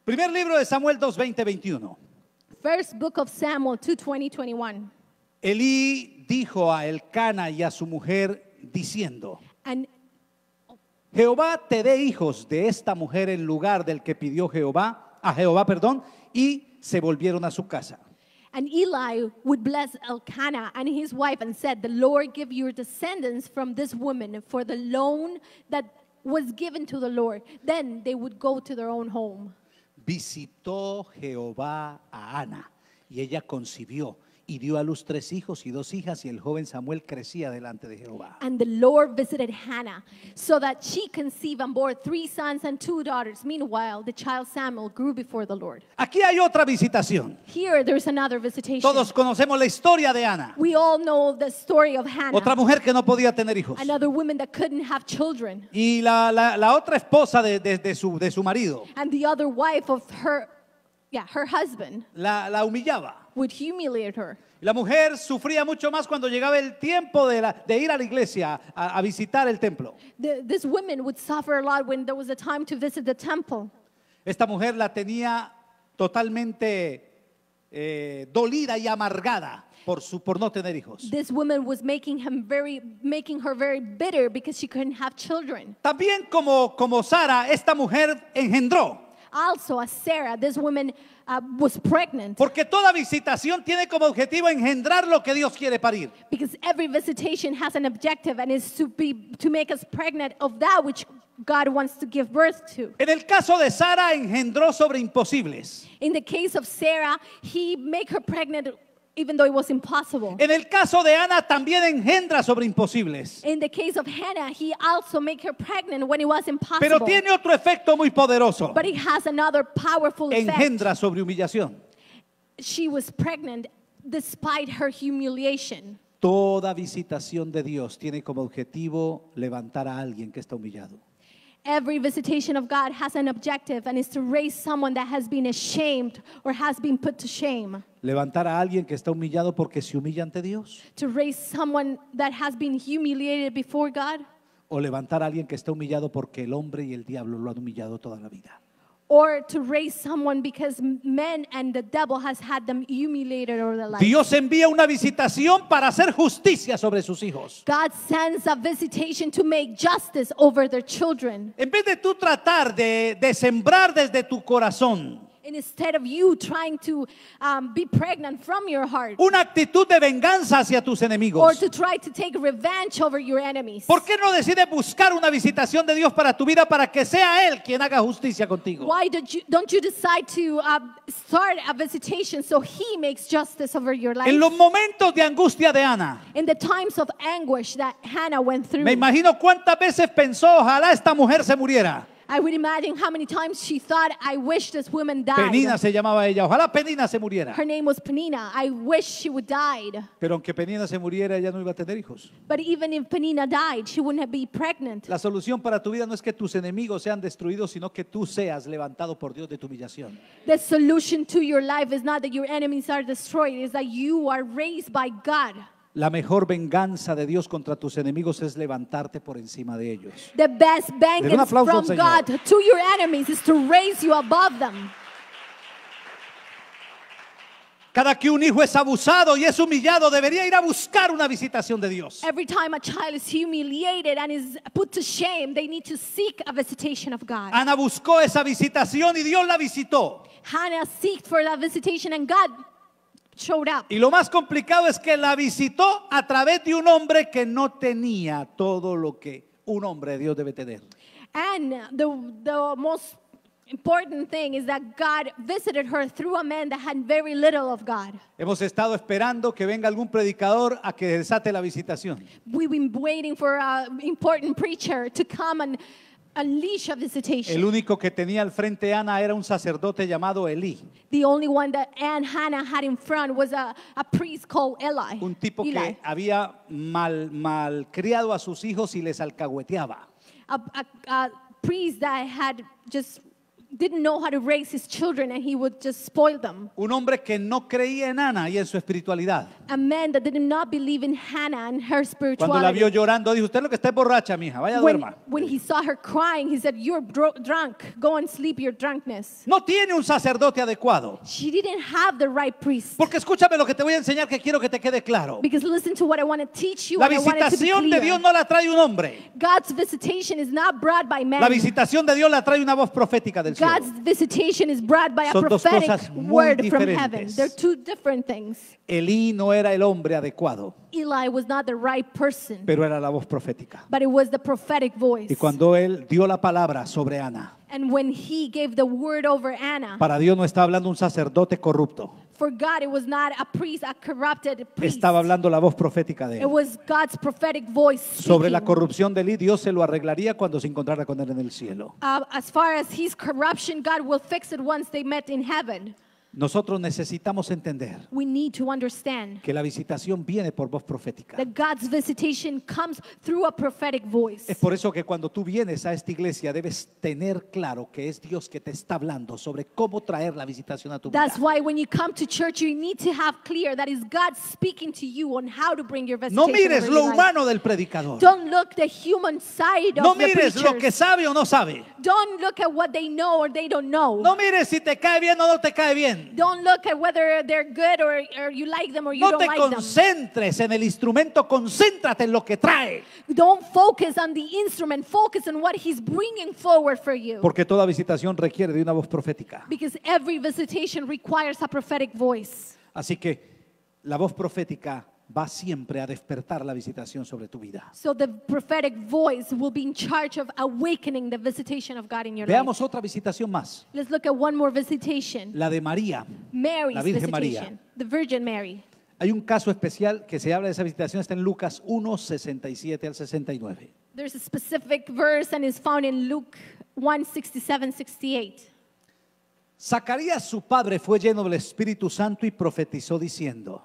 Primer libro de Samuel 2:20-21. First book of Samuel 2, 20, 21. Elí dijo a Elcana y a su mujer diciendo, And Jehová te dé hijos de esta mujer en lugar del que pidió Jehová, a Jehová, perdón, y se volvieron a su casa. And Eli would bless Elkanah and his wife and said, The Lord give your descendants from this woman for the loan that was given to the Lord. Then they would go to their own home. visitó Jehová a Ana y ella concibió y dio a luz tres hijos y dos hijas y el joven Samuel crecía delante de Jehová. And the Lord visited Hannah so that she conceived and bore three sons and two daughters. Meanwhile, the child Samuel grew before the Lord. Aquí hay otra visitación. Here there is another visitation. Todos conocemos la historia de Ana. We all know the story of Hannah. Otra mujer que no podía tener hijos. Another woman that couldn't have children. Y la, la, la otra esposa de, de, de, su, de su marido. And the other wife of her yeah, her husband. La, la humillaba. La mujer sufría mucho más cuando llegaba el tiempo de, ir a la iglesia a, visitar el templo. Esta mujer la tenía totalmente eh, dolida y amargada por su por no tener hijos. También como como Sara, esta mujer engendró. also as Sarah, this woman uh, was pregnant. Porque toda visitación tiene como objetivo engendrar lo que Dios quiere parir. Because every visitation has an objective and is to be to make us pregnant of that which God wants to give birth to. En el caso de Sara engendró sobre imposibles. In the case of Sarah, he made her pregnant even though it was impossible. En el caso de Ana también engendra sobre imposibles. In the case of Hannah, he also made her pregnant when it was impossible. Pero tiene otro efecto muy poderoso. But it has another powerful engendra effect. sobre humillación. She was pregnant despite her humiliation. Toda visitación de Dios tiene como objetivo levantar a alguien que está humillado. Every visitation of God has an objective and is to raise someone that has been ashamed or has been put to shame. levantar a alguien que está humillado porque se humilla ante Dios. O levantar a alguien que está humillado porque el hombre y el diablo lo han humillado toda la vida. Dios envía una visitación para hacer justicia sobre sus hijos. En vez de tú tratar de, de sembrar desde tu corazón instead of you trying to um, be pregnant from your heart Una actitud de venganza hacia tus or to try to take revenge over your enemies. ¿Por qué no decides buscar una visitación de Dios para tu vida para que sea Él quien haga justicia contigo? Why don't you, don't you decide to uh, start a visitation so he makes justice over your life? En los momentos de angustia de Ana, In the times of anguish that Hannah went through, me imagino cuántas veces pensó, ojalá esta mujer se muriera. I would imagine how many times she thought, I wish this woman died. Penina se llamaba ella. Ojalá Penina se muriera. Her name was Penina. I wish she would died. Pero aunque Penina se muriera, ella no iba a tener hijos. But even if Penina died, she wouldn't be pregnant. La solución para tu vida no es que tus enemigos sean destruidos, sino que tú seas levantado por Dios de tu humillación. The solution to your life is not that your enemies are destroyed, it's that you are raised by God. La mejor venganza de Dios contra tus enemigos es levantarte por encima de ellos. The best vengeance from God to your enemies is to raise you above them. Cada que un hijo es abusado y es humillado, debería ir a buscar una visitación de Dios. Every time a child is humiliated and is put to shame, they need to seek a visitation of God. Ana buscó esa visitación y Dios la visitó. Hannah sought for that visitation and God y lo más complicado es que la visitó a través de un hombre que no tenía todo lo que un hombre de Dios debe tener. God visited her through a man Hemos estado esperando que venga algún predicador a que desate la visitación unleash a visitation. El único que tenía al frente Ana era un sacerdote llamado Eli. The only one that Anne Hannah had in front was a, a priest called Eli. Un tipo Eli. que había mal mal criado a sus hijos y les alcahueteaba. A, a, a priest that had just didn't know how to raise his children and he would just spoil them. Un hombre que no creía en Ana y en su espiritualidad. A man that did not believe in Hannah and her spirituality. Cuando la vio llorando dijo, "Usted lo que está es borracha, mija, vaya when, duerma." When he saw her crying, he said, "You're drunk. Go and sleep your drunkenness." No tiene un sacerdote adecuado. She didn't have the right priest. Porque escúchame lo que te voy a enseñar que quiero que te quede claro. Because listen to what I want to teach you. La visitación de Dios no la trae un hombre. God's visitation is not brought by man. La visitación de Dios la trae una voz profética del Señor. God's visitation is brought by a prophetic word from heaven. They're two different things. Eli no era el hombre adecuado, Eli was not the right person, pero era la voz profética. but it was the prophetic voice. Y cuando él dio la palabra sobre Ana, And when he gave the word over Anna, para Dios no está hablando un sacerdote corrupto. For God, it was not a priest, a corrupted priest. Estaba hablando la voz profética de él. It was God's prophetic voice Sobre la corrupción de él, Dios se lo arreglaría cuando se encontrara con él en el cielo. Uh, as far as his corruption, God will fix it once they met in heaven. Nosotros necesitamos entender que la visitación viene por voz profética. Es por eso que cuando tú vienes a esta iglesia debes tener claro que es Dios que te está hablando sobre cómo traer la visitación a tu vida. No mires lo humano del predicador. No mires lo que sabe o no sabe. No mires si te cae bien o no te cae bien. Don't look at whether they're good or, or you like them or you no te concentres en el instrumento, concéntrate en lo que trae. Don't focus on the instrument, focus on what he's bringing forward for you. Porque toda visitación requiere de una voz profética. Because every visitation requires a prophetic voice. Así que la voz profética va siempre a despertar la visitación sobre tu vida. So the prophetic voice will be in charge of awakening the visitation of God in your Veamos otra visitación más. Let's look at one more visitation. La de María. Mary's la Virgen visitation. María. The Virgin Mary. Hay un caso especial que se habla de esa visitación, está en Lucas 1, 67 al 69. There's a specific verse and found in Luke 68. Zacarías su padre fue lleno del Espíritu Santo y profetizó diciendo.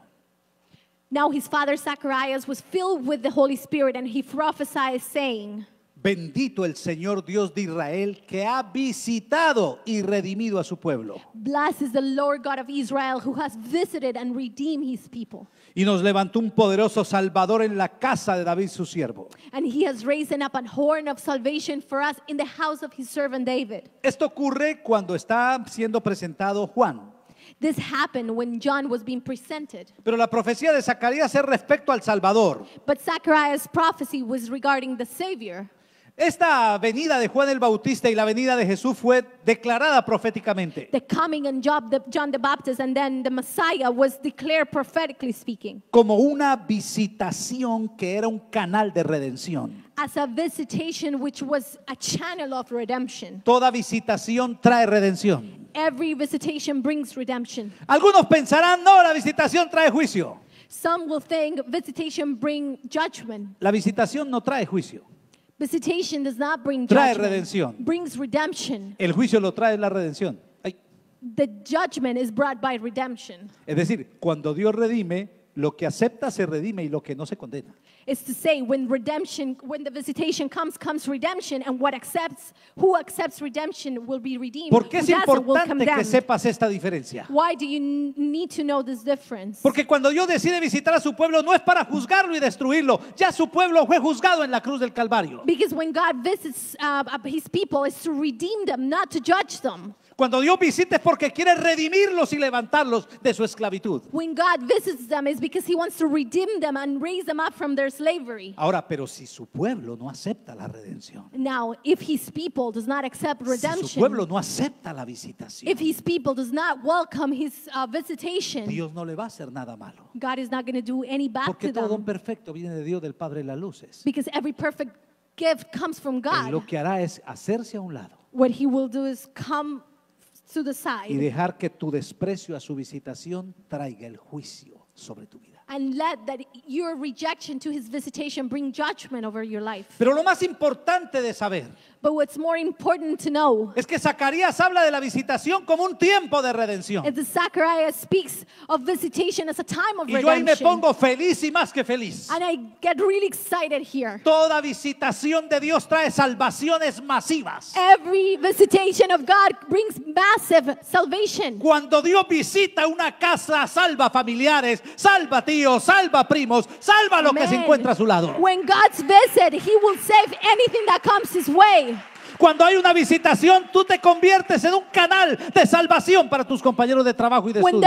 Now his father Zacharias was filled with the Holy Spirit and he prophesied saying, Bendito el Señor Dios de Israel que ha visitado y redimido a su pueblo. Blessed is the Lord God of Israel who has visited and redeemed his people. Y nos levantó un poderoso salvador en la casa de David su siervo. And he has raised up a horn of salvation for us in the house of his servant David. Esto ocurre cuando está siendo presentado Juan. This happened when John was being presented. Pero la profecía de Zacarías es respecto al Salvador. But Zacharias' prophecy was regarding the Savior. Esta venida de Juan el Bautista y la venida de Jesús fue declarada proféticamente. Como una visitación que era un canal de redención. Toda visitación trae redención. Algunos pensarán, no, la visitación trae juicio. La visitación no trae juicio. Visitation does not bring Trae redención. El juicio lo trae la redención. The judgment is brought by redemption. Es decir, cuando Dios redime, lo que acepta se redime y lo que no se condena. is to say when redemption, when the visitation comes, comes redemption, and what accepts, who accepts redemption will be redeemed. ¿Por qué es importante que sepas esta diferencia? Why do you need to know this difference? Porque cuando Dios decide visitar a su pueblo no es para juzgarlo y destruirlo. Ya su pueblo fue juzgado en la cruz del Calvario. Because when God visits uh, uh his people, it's to redeem them, not to judge them. Cuando Dios visita es porque quiere redimirlos y levantarlos de su esclavitud. When God visits them is because he wants to redeem them and raise them up from their slavery. Ahora, pero si su pueblo no acepta la redención. Now, if his people does not accept redemption. Si su pueblo no acepta la visitación. If his people does not welcome his uh, visitation. Dios no le va a hacer nada malo. God is not going to do any bad to them. Porque todo them. perfecto viene de Dios del Padre de las luces. Because every perfect gift comes from God. Él lo que hará es hacerse a un lado. What he will do is come y dejar que tu desprecio a su visitación traiga el juicio sobre tu vida. bring judgment over your life. Pero lo más importante de saber es que Zacarías habla de la visitación como un tiempo de redención. Y yo ahí me pongo feliz y más que feliz. Toda visitación de Dios trae salvaciones masivas. Cuando Dios visita una casa, salva familiares, salva tíos, salva primos, salva lo que se encuentra a su lado. Cuando hay una visitación, tú te conviertes en un canal de salvación para tus compañeros de trabajo y de estudio.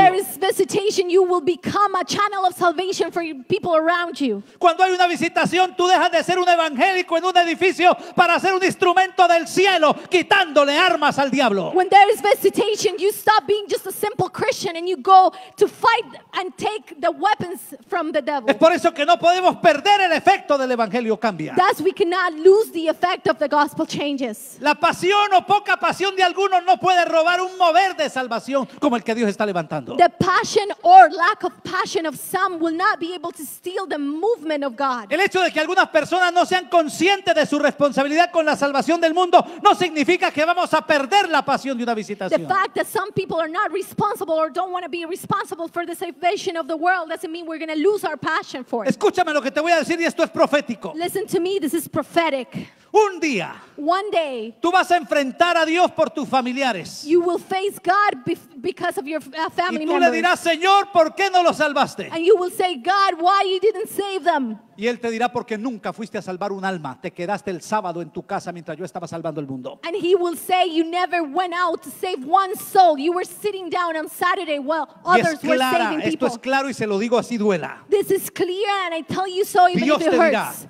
Cuando hay una visitación, tú dejas de ser un evangélico en un edificio para ser un instrumento del cielo, quitándole armas al diablo. Cuando hay is visitation, you stop being just a simple Christian and you go to fight and take the weapons from the devil. Es por eso que no podemos perder el efecto del evangelio cambia. La pasión o poca pasión de algunos no puede robar un mover de salvación como el que Dios está levantando. The passion or lack of passion of some will not be able to steal the movement of God. El hecho de que algunas personas no sean conscientes de su responsabilidad con la salvación del mundo no significa que vamos a perder la pasión de una visitación. The fact that some people are not responsible or don't want to be responsible for the salvation of the world doesn't mean we're going to lose our passion for it. Escúchame lo que te voy a decir y esto es profético. Listen to me, this is prophetic. Un día. One day way. Tú vas a enfrentar a Dios por tus familiares. You will face God because of your uh, family members. y tú members. le dirás, Señor, ¿por qué no los salvaste? And you will say, God, why you didn't save them? Y él te dirá, porque nunca fuiste a salvar un alma. Te quedaste el sábado en tu casa mientras yo estaba salvando el mundo. And he will say, you never went out to save one soul. You were sitting down on Saturday while others es were clara, saving esto people. es claro y se lo digo así duela. This is clear and I tell you so even Dios if it te dirá, hurts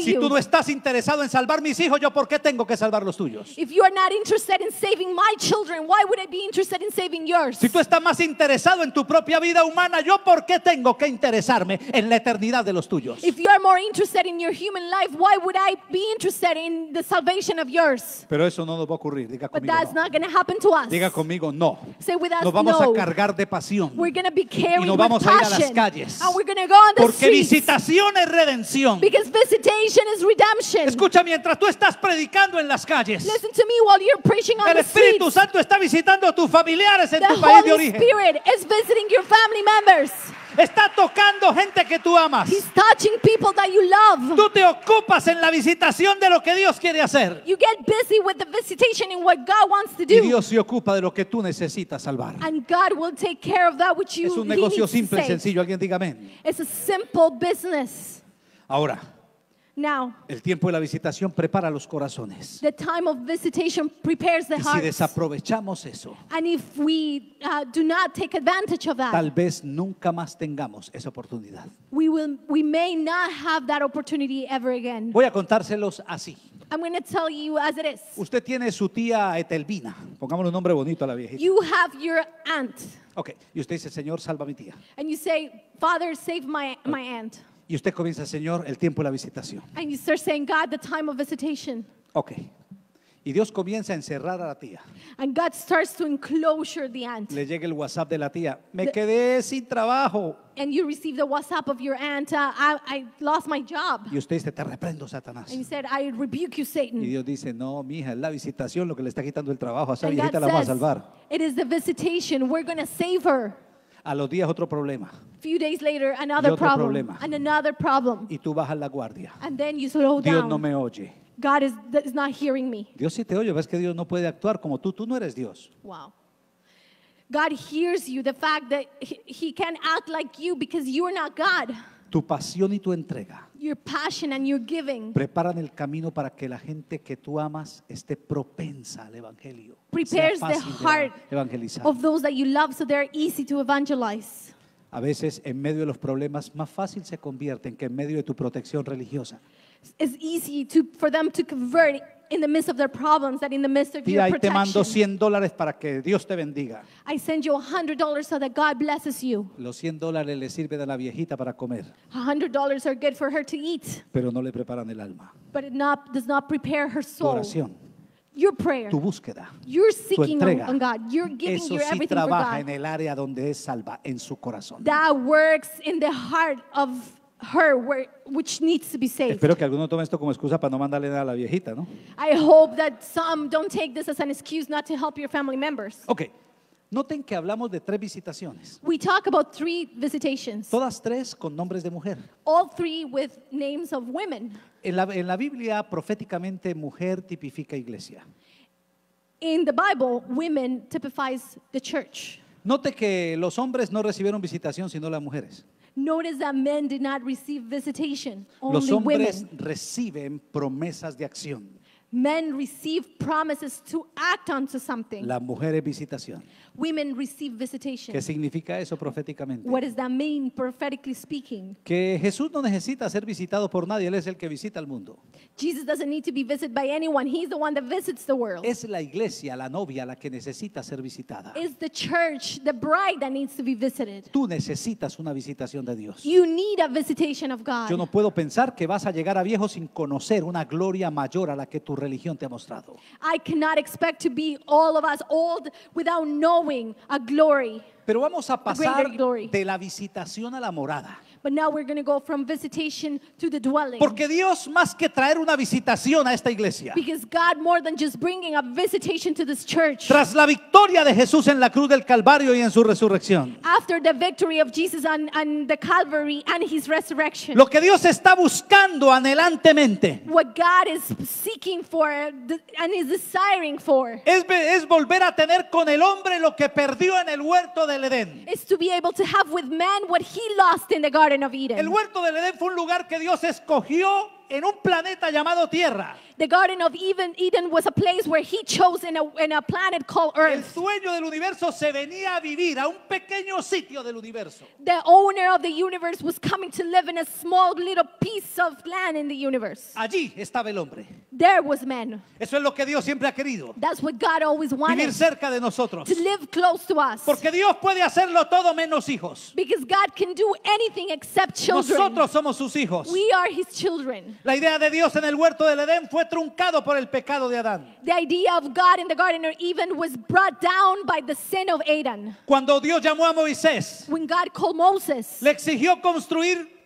si tú no estás interesado en salvar mis hijos, yo por qué tengo que salvar los tuyos. If you are not interested in saving my children, why would I be interested in saving yours? Si tú estás más interesado en tu propia vida humana, yo por qué tengo que interesarme en la eternidad de los tuyos. If you are more interested in your human life, why would I be interested in the salvation of yours? Pero eso no nos va a ocurrir, diga conmigo. that's no. not going to happen to us. Diga conmigo no. Say with us, no. Nos vamos a cargar de pasión We're going to be y carried nos vamos a ir a las calles. And we're going to go on the streets. Porque visitación es redención. Because his visitation is redemption. Escucha mientras tú estás predicando en las calles. Listen to me while you're preaching on El Espíritu the Santo está visitando a tus familiares en the tu Holy país de origen. Spirit is visiting your family members. Está tocando gente que tú amas. He's touching people that you love. Tú te ocupas en la visitación de lo que Dios quiere hacer. You get busy with the visitation in what God wants to do. Y Dios se ocupa de lo que tú necesitas salvar. And God will take care of that which you Es un negocio simple y sencillo, alguien diga amén. It's a simple business. Ahora. el tiempo de la visitación prepara los corazones. y si desaprovechamos eso, tal vez nunca más tengamos esa oportunidad. Voy a contárselos así. Usted tiene su tía Etelvina, pongámosle un nombre bonito a la viejita. Okay. Y usted dice, Señor, salva mi tía. Father, y usted comienza, Señor, el tiempo de la visitación. And you start saying, God, the time of visitation. Okay. Y Dios comienza a encerrar a la tía. And God starts to enclosure the aunt. Le llega el WhatsApp de la tía. Me The- quedé sin trabajo. And you receive the WhatsApp of your aunt, uh, I, I lost my job. Y usted dice, te reprendo, Satanás. And you said, I rebuke you, Satan. Y Dios dice, no, mija, es la visitación lo que le está quitando el trabajo. A esa And viejita God la vamos a says, salvar. It is the visitation. We're going to save her. A los días otro problema. Few days later, another otro problem, problema. And another problem. Y tú bajas la guardia. And then you Dios no me oye. God is, is not hearing me. Dios sí te oye, ves que Dios no puede actuar como tú, tú no eres Dios. Wow. God hears you, the fact that he, he act like you because you are not God. Tu pasión y tu entrega preparan el camino para que la gente que tú amas esté propensa al evangelio. Prepares the heart of those that you love so they're easy A veces en medio de los problemas más fácil se convierten que en medio de tu protección religiosa. es easy to, for them in the midst of their problems, that in the midst of Tía, your ahí te mando 100 dólares para que Dios te bendiga. I send you $100 so that God blesses you. Los 100 dólares le sirven a la viejita para comer, $100 are good for her to eat, pero no le preparan el alma. but it not, does not prepare her soul. oración, Your prayer, tu búsqueda, you're seeking on, entrega. on God, you're giving eso your sí everything for trabaja en el área donde es salva, en su corazón. That works in the heart of her where, which needs to be saved. Espero que alguno tome esto como excusa para no mandarle nada a la viejita, ¿no? I hope that some don't take this as an excuse not to help your family members. Okay. Noten que hablamos de tres visitaciones. We talk about three visitations. Todas tres con nombres de mujer. All three with names of women. En la, en la Biblia proféticamente mujer tipifica iglesia. In the Bible, women typifies the church. Note que los hombres no recibieron visitación sino las mujeres. Notice that men did not receive visitation, Los only hombres women. reciben promesas de acción. Men receive promises to act onto something. Las mujeres visitación women receive visitation. ¿Qué significa eso proféticamente? What does that mean prophetically speaking? Que Jesús no necesita ser visitado por nadie, él es el que visita al mundo. Jesus doesn't need to be visited by anyone. He's the one that visits the world. Es la iglesia, la novia la que necesita ser visitada. Is the church, the bride that needs to be visited. Tú necesitas una visitación de Dios. You need a visitation of God. Yo no puedo pensar que vas a llegar a viejo sin conocer una gloria mayor a la que tu religión te ha mostrado. I cannot expect to be all of us old without knowing a glory. Pero vamos a pasar de la visitación a la morada. But now we're going to go from visitation to the dwelling. Porque Dios más que traer una visitación a esta iglesia. Because God more than just bringing a visitation to this church. Tras la victoria de Jesús en la cruz del Calvario y en su resurrección. After the victory of Jesus on, on the Calvary and his resurrection. Lo que Dios está buscando anhelantemente. What God is seeking for and is desiring for. Es, es volver a tener con el hombre lo que perdió en el huerto del Edén. Is to be able to have with man what he lost in the garden el huerto del Edén fue un lugar que Dios escogió en un planeta llamado Tierra. The Garden of Eden, Eden was a place where he chose in a, in a planet called Earth. El sueño del universo se venía a vivir a un pequeño sitio del universo. The owner of the universe was coming to live in a small little piece of land in the universe. Allí estaba el hombre. There was man. Eso es lo que Dios siempre ha querido. That's what God always wanted. Vivir cerca de nosotros. To live close to us. Porque Dios puede hacerlo todo menos hijos. Because God can do anything except children. Nosotros somos sus hijos. We are his children. La idea de Dios en el huerto del Edén fue truncado por el pecado de Adán. The idea of God in the garden of Eden was brought down by the sin of Adam. Cuando Dios llamó a Moisés, When God called Moses, le exigió construir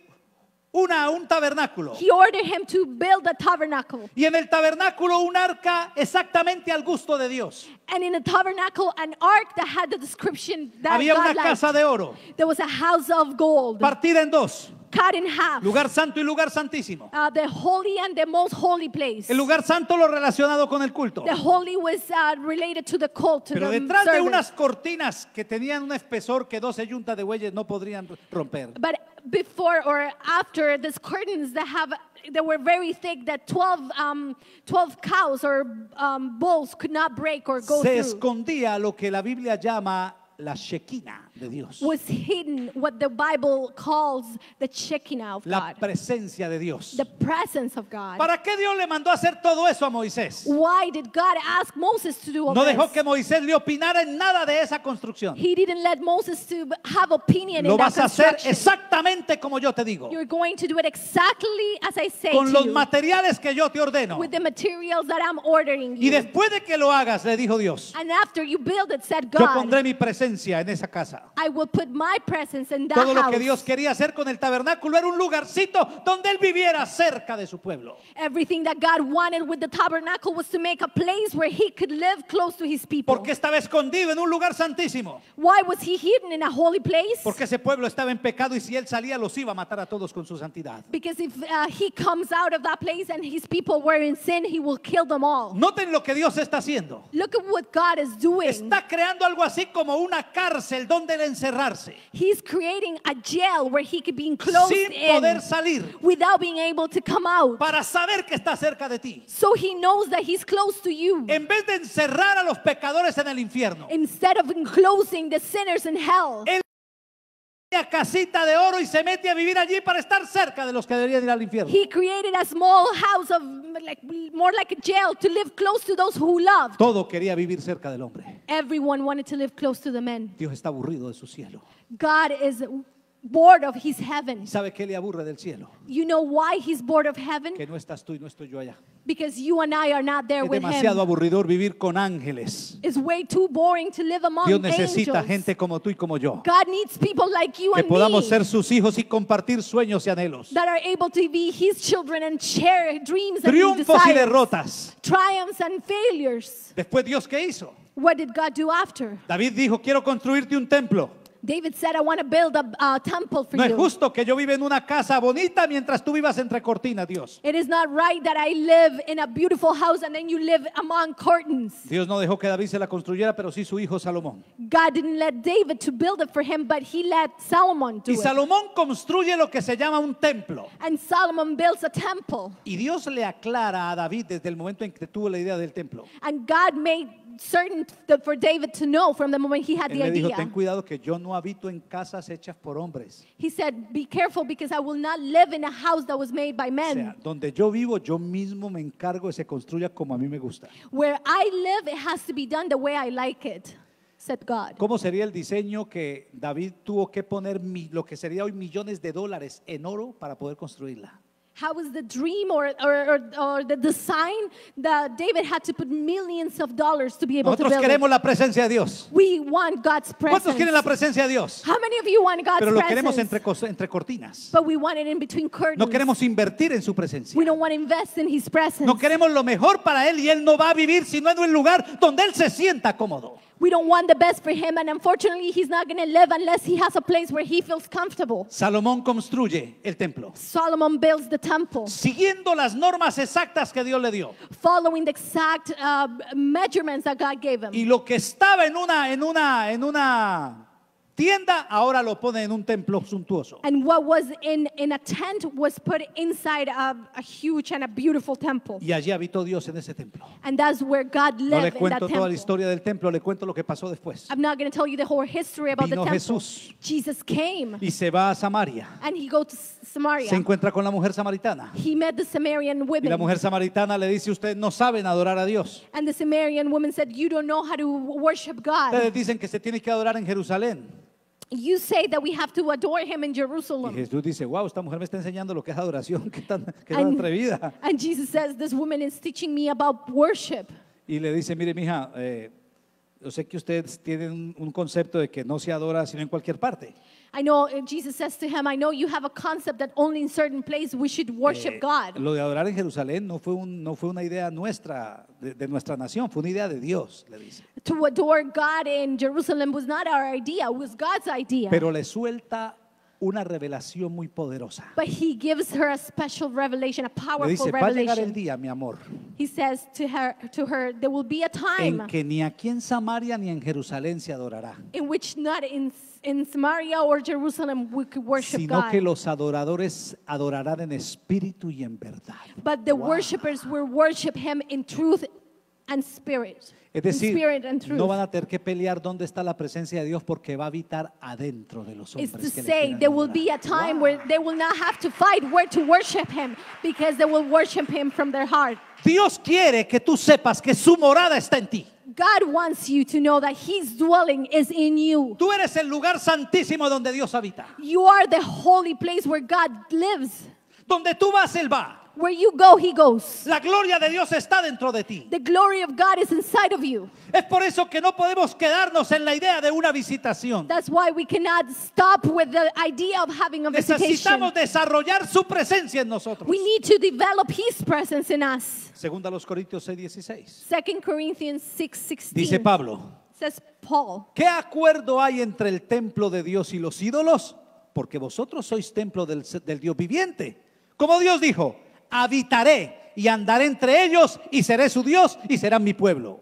una, un tabernáculo. He ordered him to build a tabernacle. Y en el tabernáculo un arca exactamente al gusto de Dios. And in the tabernacle an ark that had the description that Había God una liked. casa de oro. There was a house of gold. Partida en dos cut in half. Lugar santo y lugar santísimo. Uh, the holy and the most holy place. El lugar santo lo relacionado con el culto. The holy was uh, related to the cult. Pero the detrás service. de unas cortinas que tenían un espesor que 12 yuntas de bueyes no podrían romper. But before or after these curtains that have they were very thick that 12, um, 12 cows or um, bulls could not break or go Se through. escondía lo que la Biblia llama la Shekinah de Dios. was hidden what the Bible calls the Shekinah of God. La presencia de Dios. the presence of God. ¿Para qué Dios le mandó a hacer todo eso a Moisés? Why did God ask Moses to do all No dejó que Moisés le opinara en nada de esa construcción. He didn't let Moses to have opinion Lo in that vas a hacer exactamente como yo te digo. You're going to do it exactly as I say Con to los you, materiales que yo te ordeno. with the materials that I'm ordering you. Y después de que lo hagas, le dijo Dios, And after you build it, said yo God, pondré mi presencia en esa casa. Todo lo que Dios quería hacer con el tabernáculo era un lugarcito donde él viviera cerca de su pueblo. Porque estaba escondido en un lugar santísimo. Porque ese pueblo estaba en pecado y si él salía los iba a matar a todos con su santidad. Noten lo que Dios está haciendo. Está creando algo así como una cárcel donde encerrarse. He's creating a jail where he could be enclosed sin poder in salir. without being able to come out. Para saber que está cerca de ti. So he knows that he's close to you. En vez de encerrar a los pecadores en el infierno. Instead of enclosing the sinners in hell a casita de oro y se mete a vivir allí para estar cerca de los que deberían ir al infierno. He created a small house of like more like a jail to live close to those who loved. Todo quería vivir cerca del hombre. Everyone wanted to live close to the men. Dios está aburrido de su cielo. God is bored of his heaven. ¿Sabe qué le aburre del cielo? You know why he's bored of heaven? Que no estás tú y no estoy yo allá. Because you and I are not there es with demasiado him. aburridor vivir con ángeles. It's way too boring to live among Dios necesita angels. gente como tú y como yo. God needs people like you que and podamos me, ser sus hijos y compartir sueños y anhelos. That are able to be his children and share dreams Triunfos and y derrotas. Triumphs and failures. Después Dios qué hizo? What did God do after? David dijo, "Quiero construirte un templo." David said, I want to build a, a temple for No es justo que yo viva en una casa bonita mientras tú vivas entre cortinas, Dios. It is not right that I live in a beautiful house and then you live among curtains. Dios no dejó que David se la construyera, pero sí su hijo Salomón. God didn't let David to build it for him, but he let Solomon do it. Y it. Salomón construye lo que se llama un templo. And Solomon builds a temple. Y Dios le aclara a David desde el momento en que tuvo la idea del templo. And God made certain for David to know from the moment he had Él the le dijo, idea. ten cuidado que yo no habito en casas hechas por hombres. He said, "Be careful because I will not live in a house that was made by O men." sea, donde yo vivo, yo mismo me encargo de que se construya como a mí me gusta. Where I live, it has to be done the way I like it," said God. ¿Cómo sería el diseño que David tuvo que poner mi- lo que sería hoy millones de dólares en oro para poder construirla? How was the dream or, or, or, the design that David had to put millions of dollars to be able Nosotros to build? queremos la presencia de Dios. We want God's presence. ¿Cuántos quieren la presencia de Dios? How many of you want God's Pero lo presence? queremos entre, entre cortinas. But we want it in between curtains. No queremos invertir en su presencia. We don't want to invest in his presence. No queremos lo mejor para él y él no va a vivir sino en el lugar donde él se sienta cómodo. We don't want the best for him and unfortunately he's not going to live unless he has a place where he feels comfortable. Salomón construye el templo. Solomon builds the temple. Siguiendo las normas exactas que Dios le dio. Following the exact uh, measurements that God gave him. Y lo que estaba en una en una en una tienda ahora lo pone en un templo suntuoso. And what was in, in a tent was put inside of a huge and a beautiful temple. Y allí habitó Dios en ese templo. And that's where God lived no le cuento in that toda temple. la historia del templo, le cuento lo que pasó después. I'm not going to tell you the whole history about Vino the temple. Jesús. Jesus came. Y se va a Samaria. And he goes to Samaria. Se encuentra con la mujer samaritana. He met the Samaritan woman. Y la mujer samaritana le dice, Usted no saben adorar a Dios. And the Samaritan woman said, you don't know how to worship God. Ustedes dicen que se tiene que adorar en Jerusalén. You say that we have to adore him in Y Jesús dice, wow, esta mujer me está enseñando lo que es adoración, tan, qué tan atrevida. and Jesus says, This woman is teaching me about worship. Y le dice, mire, mija, eh, yo sé que ustedes tienen un concepto de que no se adora sino en cualquier parte. I know eh, Jesus says to him, I know you have a concept that only in certain places we should worship eh, God. Lo de adorar en Jerusalén no fue, un, no fue una idea nuestra, de, nuestra nación, fue una idea de Dios, le dice. To adore God in Jerusalem was not our idea, was God's idea. Pero le suelta una revelación muy poderosa. But he gives her a special revelation, a powerful dice, va a llegar el día, mi amor, He says to her, to her, there will be a en que ni aquí en Samaria ni en Jerusalén se adorará, in which not in, in Samaria or Jerusalem we could worship sino que los adoradores adorarán en espíritu y en verdad. but the Wow. worshippers will worship him in truth and spirit. Es decir, no van a tener que pelear dónde está la presencia de Dios porque va a habitar adentro de los hombres. It's to say there will be a time wow. where they will not have to fight where to worship Him because they will worship Him from their heart. Dios quiere que tú sepas que su morada está en ti. God wants you to know that His dwelling is in you. Tú eres el lugar santísimo donde Dios habita. You are the holy place where God lives. Donde tú vas, él va. La gloria de Dios está dentro de ti. The glory of God is inside of you. Es por eso que no podemos quedarnos en la idea de una visitación. That's why we cannot stop with the idea of having a visitation. Necesitamos desarrollar su presencia en nosotros. We need to develop his presence in us. Segunda los Corintios 6:16. Corinthians 6:16. Dice Pablo. Says Paul. ¿Qué acuerdo hay entre el templo de Dios y los ídolos? Porque vosotros sois templo del, del Dios viviente. Como Dios dijo, habitaré y andaré entre ellos y seré su Dios y serán mi pueblo.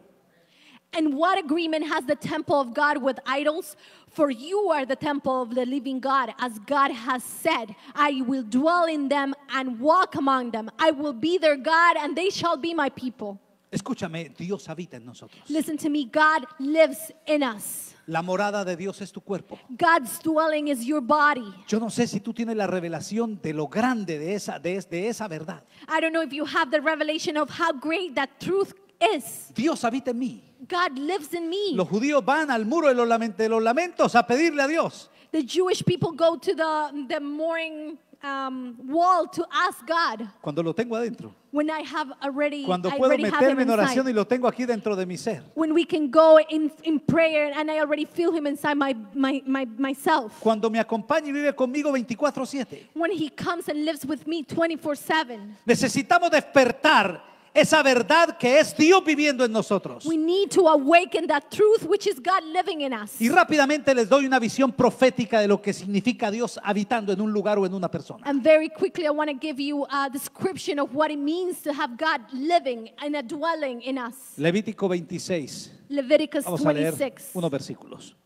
And what agreement has the temple of God with idols? For you are the temple of the living God, as God has said, I will dwell in them and walk among them. I will be their God, and they shall be my people. Escúchame, Dios habita en nosotros. Listen to me, God lives in us. La morada de Dios es tu cuerpo. God's dwelling is your body. Yo no sé si tú tienes la revelación de lo grande de esa de, de esa verdad. I don't know if you have the revelation of how great that truth is. Dios habita en mí. God lives in me. Los judíos van al muro de los lamentos a pedirle a Dios. The Jewish people go to the the mourning um, wall to ask God. Cuando lo tengo adentro. When I have already, Cuando I puedo already have him en oración y lo tengo aquí dentro de mi ser. When we can go in, in prayer and I already feel him inside my, my, my, myself. Cuando me acompaña y vive conmigo 24/7. When he comes and lives with me 24/7. Necesitamos despertar esa verdad que es Dios viviendo en nosotros. We need to awaken that truth which is God living in us. Y rápidamente les doy una visión profética de lo que significa Dios habitando en un lugar o en una persona. And very quickly I want to give you a description of what it means to have God living and a dwelling in us. Levítico 26. Leviticus 26. Vamos a leer unos versículos.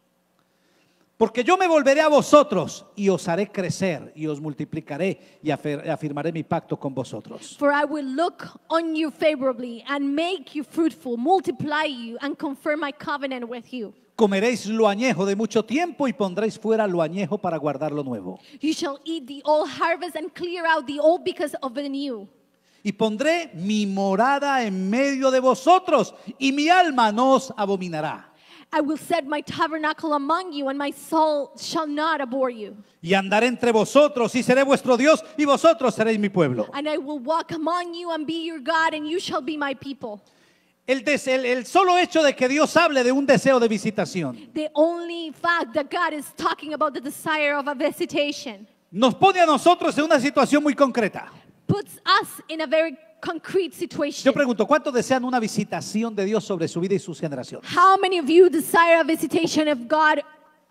Porque yo me volveré a vosotros y os haré crecer y os multiplicaré y afirmaré mi pacto con vosotros. Comeréis lo añejo de mucho tiempo y pondréis fuera lo añejo para guardar lo nuevo. y pondré mi morada en medio de vosotros y mi alma no os abominará. I will set my tabernacle among you, and my soul shall not abhor you. Y andaré entre vosotros, y seré vuestro Dios, y vosotros seréis mi pueblo. And I will walk among you, and be your God, and you shall be my people. El, des, el, el, solo hecho de que Dios hable de un deseo de visitación nos pone a nosotros en una situación muy concreta. Puts us in a very yo pregunto, ¿cuántos desean una visitación de Dios sobre su vida y sus generaciones?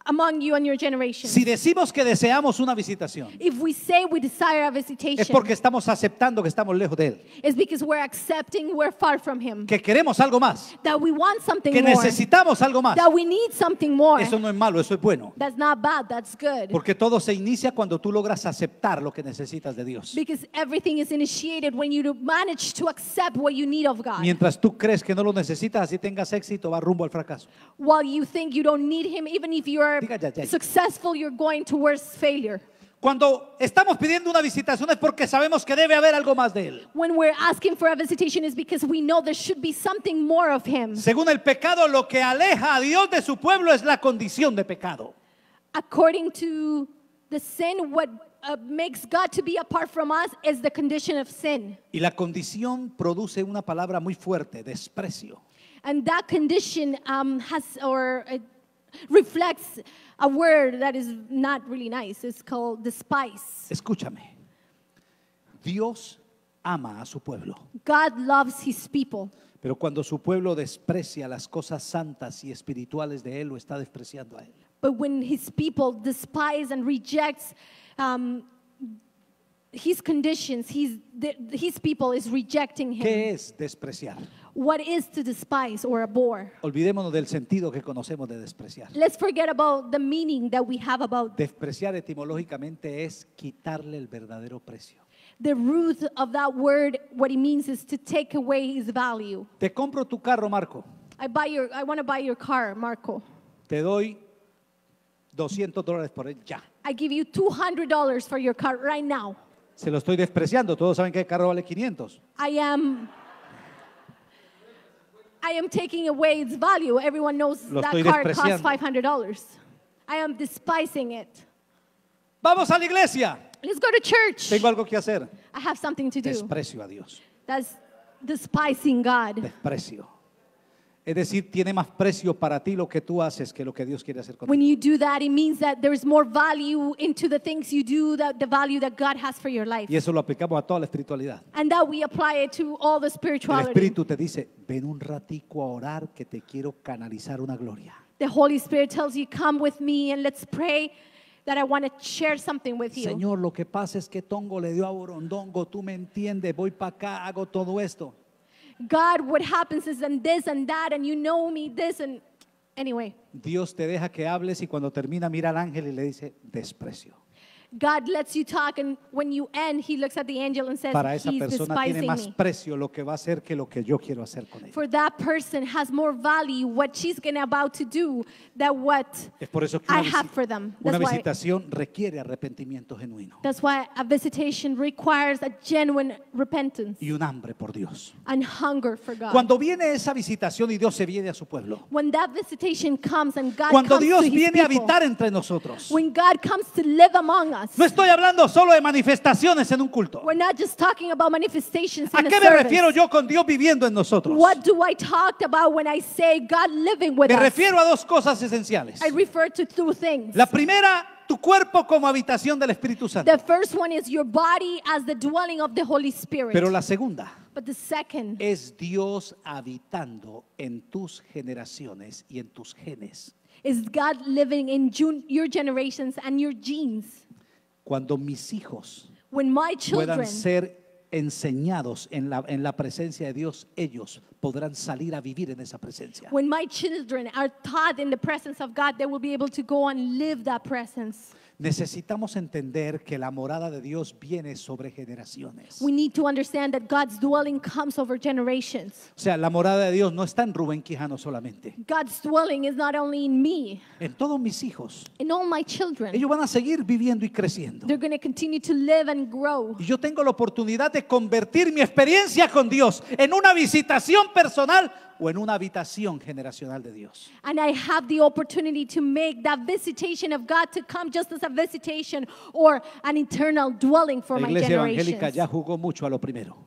among you and your generation. Si decimos que deseamos una visitación, If we say we desire a visitation, es porque estamos aceptando que estamos lejos de Él. It's because we're accepting we're far from Him. Que queremos algo más. That we want something que more. necesitamos algo más. That we need something more. Eso no es malo, eso es bueno. That's not bad, that's good. Porque todo se inicia cuando tú logras aceptar lo que necesitas de Dios. Because everything is initiated when you manage to accept what you need of God. Mientras tú crees que no lo necesitas, así tengas éxito, va rumbo al fracaso. While you think you don't need Him, even if are Diga ya, ya, ya. successful you're going towards failure. Cuando estamos pidiendo una visitación es porque sabemos que debe haber algo más de él. When we're asking for a visitation is because we know there should be something more of him. Según el pecado, lo que aleja a Dios de su pueblo es la condición de pecado. According to the sin, what uh, makes God to be apart from us is the condition of sin. Y la condición produce una palabra muy fuerte, desprecio. And that condition um, has, or it uh, reflects a word that is not really nice. It's called despise. Escúchame. Dios ama a su pueblo. God loves his people. Pero cuando su pueblo desprecia las cosas santas y espirituales de él, lo está despreciando a él. But when his people despise and rejects um, his conditions, his, the, his people is rejecting him. ¿Qué es despreciar? what is to despise or abhor. Olvidémonos del sentido que conocemos de despreciar. Let's forget about the meaning that we have about Despreciar etimológicamente es quitarle el verdadero precio. the root of that word. What it means is to take away its value. Te compro tu carro, Marco. I buy your I want to buy your car, Marco. Te doy 200 dólares por él ya. I give you $200 for your car right now. Se lo estoy despreciando. Todos saben que el carro vale 500. I am I am taking away its value. Everyone knows that car card costs $500. I am despising it. Vamos a la iglesia. Let's go to church. Tengo algo que hacer. I have something to do. Desprecio a Dios. That's despising God. Desprecio. Es decir, tiene más precio para ti lo que tú haces que lo que Dios quiere hacer When contigo. you do that, it means that there is more value into the things you do that the value that God has for your life. Y eso lo aplicamos a toda la espiritualidad. And that we apply it to all the El Espíritu te dice, ven un ratico a orar que te quiero canalizar una gloria. The Holy Spirit tells you, Come with me and let's pray that I want to share something with you. Señor, lo que pasa es que Tongo le dio a Borondongo, tú me entiendes, voy para acá, hago todo esto. God, what happens is and this and that, and you know me, this and anyway. Dios te deja que hables y cuando termina mira al ángel y le dice, desprecio. God lets you talk and when you end, he looks at the angel and says, Para esa He's persona tiene más precio lo que va a hacer que lo que yo quiero hacer con ella. For that person has more value what she's going about to do than what Es por eso que I have for them. una That's why, visitación requiere arrepentimiento genuino that's why a visitation requires a genuine repentance y un hambre por Dios. and hunger for God. Cuando viene esa visitación y Dios se viene a su pueblo, when that visitation comes and God cuando comes Dios to his viene a habitar entre nosotros, when God comes to live among us, no estoy hablando solo de manifestaciones en un culto. We're not just talking about manifestations ¿A in a qué me service. refiero yo con Dios viviendo en nosotros? What do I talk about when I say God living with Me us? refiero a dos cosas esenciales. I refer to two things. La primera tu cuerpo como habitación del Espíritu Santo. The first one is your body as the dwelling of the Holy Spirit. Pero la segunda But the second es Dios habitando en tus generaciones y en tus genes. is God living in your generations and your genes. Cuando mis hijos puedan ser enseñados en la, en la presencia de Dios, ellos podrán salir a vivir en esa presencia. When my children are taught in the presence of God, they will be able to go and live that presence necesitamos entender que la morada de Dios viene sobre generaciones. We need to understand that God's dwelling comes over generations. O sea, la morada de Dios no está en Rubén Quijano solamente. God's dwelling is not only in me. En todos mis hijos. In all my children. Ellos van a seguir viviendo y creciendo. They're continue to live and grow. Y yo tengo la oportunidad de convertir mi experiencia con Dios en una visitación personal o en una habitación generacional de Dios. And I have the opportunity to make that visitation of God to come just as a visitation or an eternal dwelling for La my iglesia evangélica ya jugó mucho a lo primero.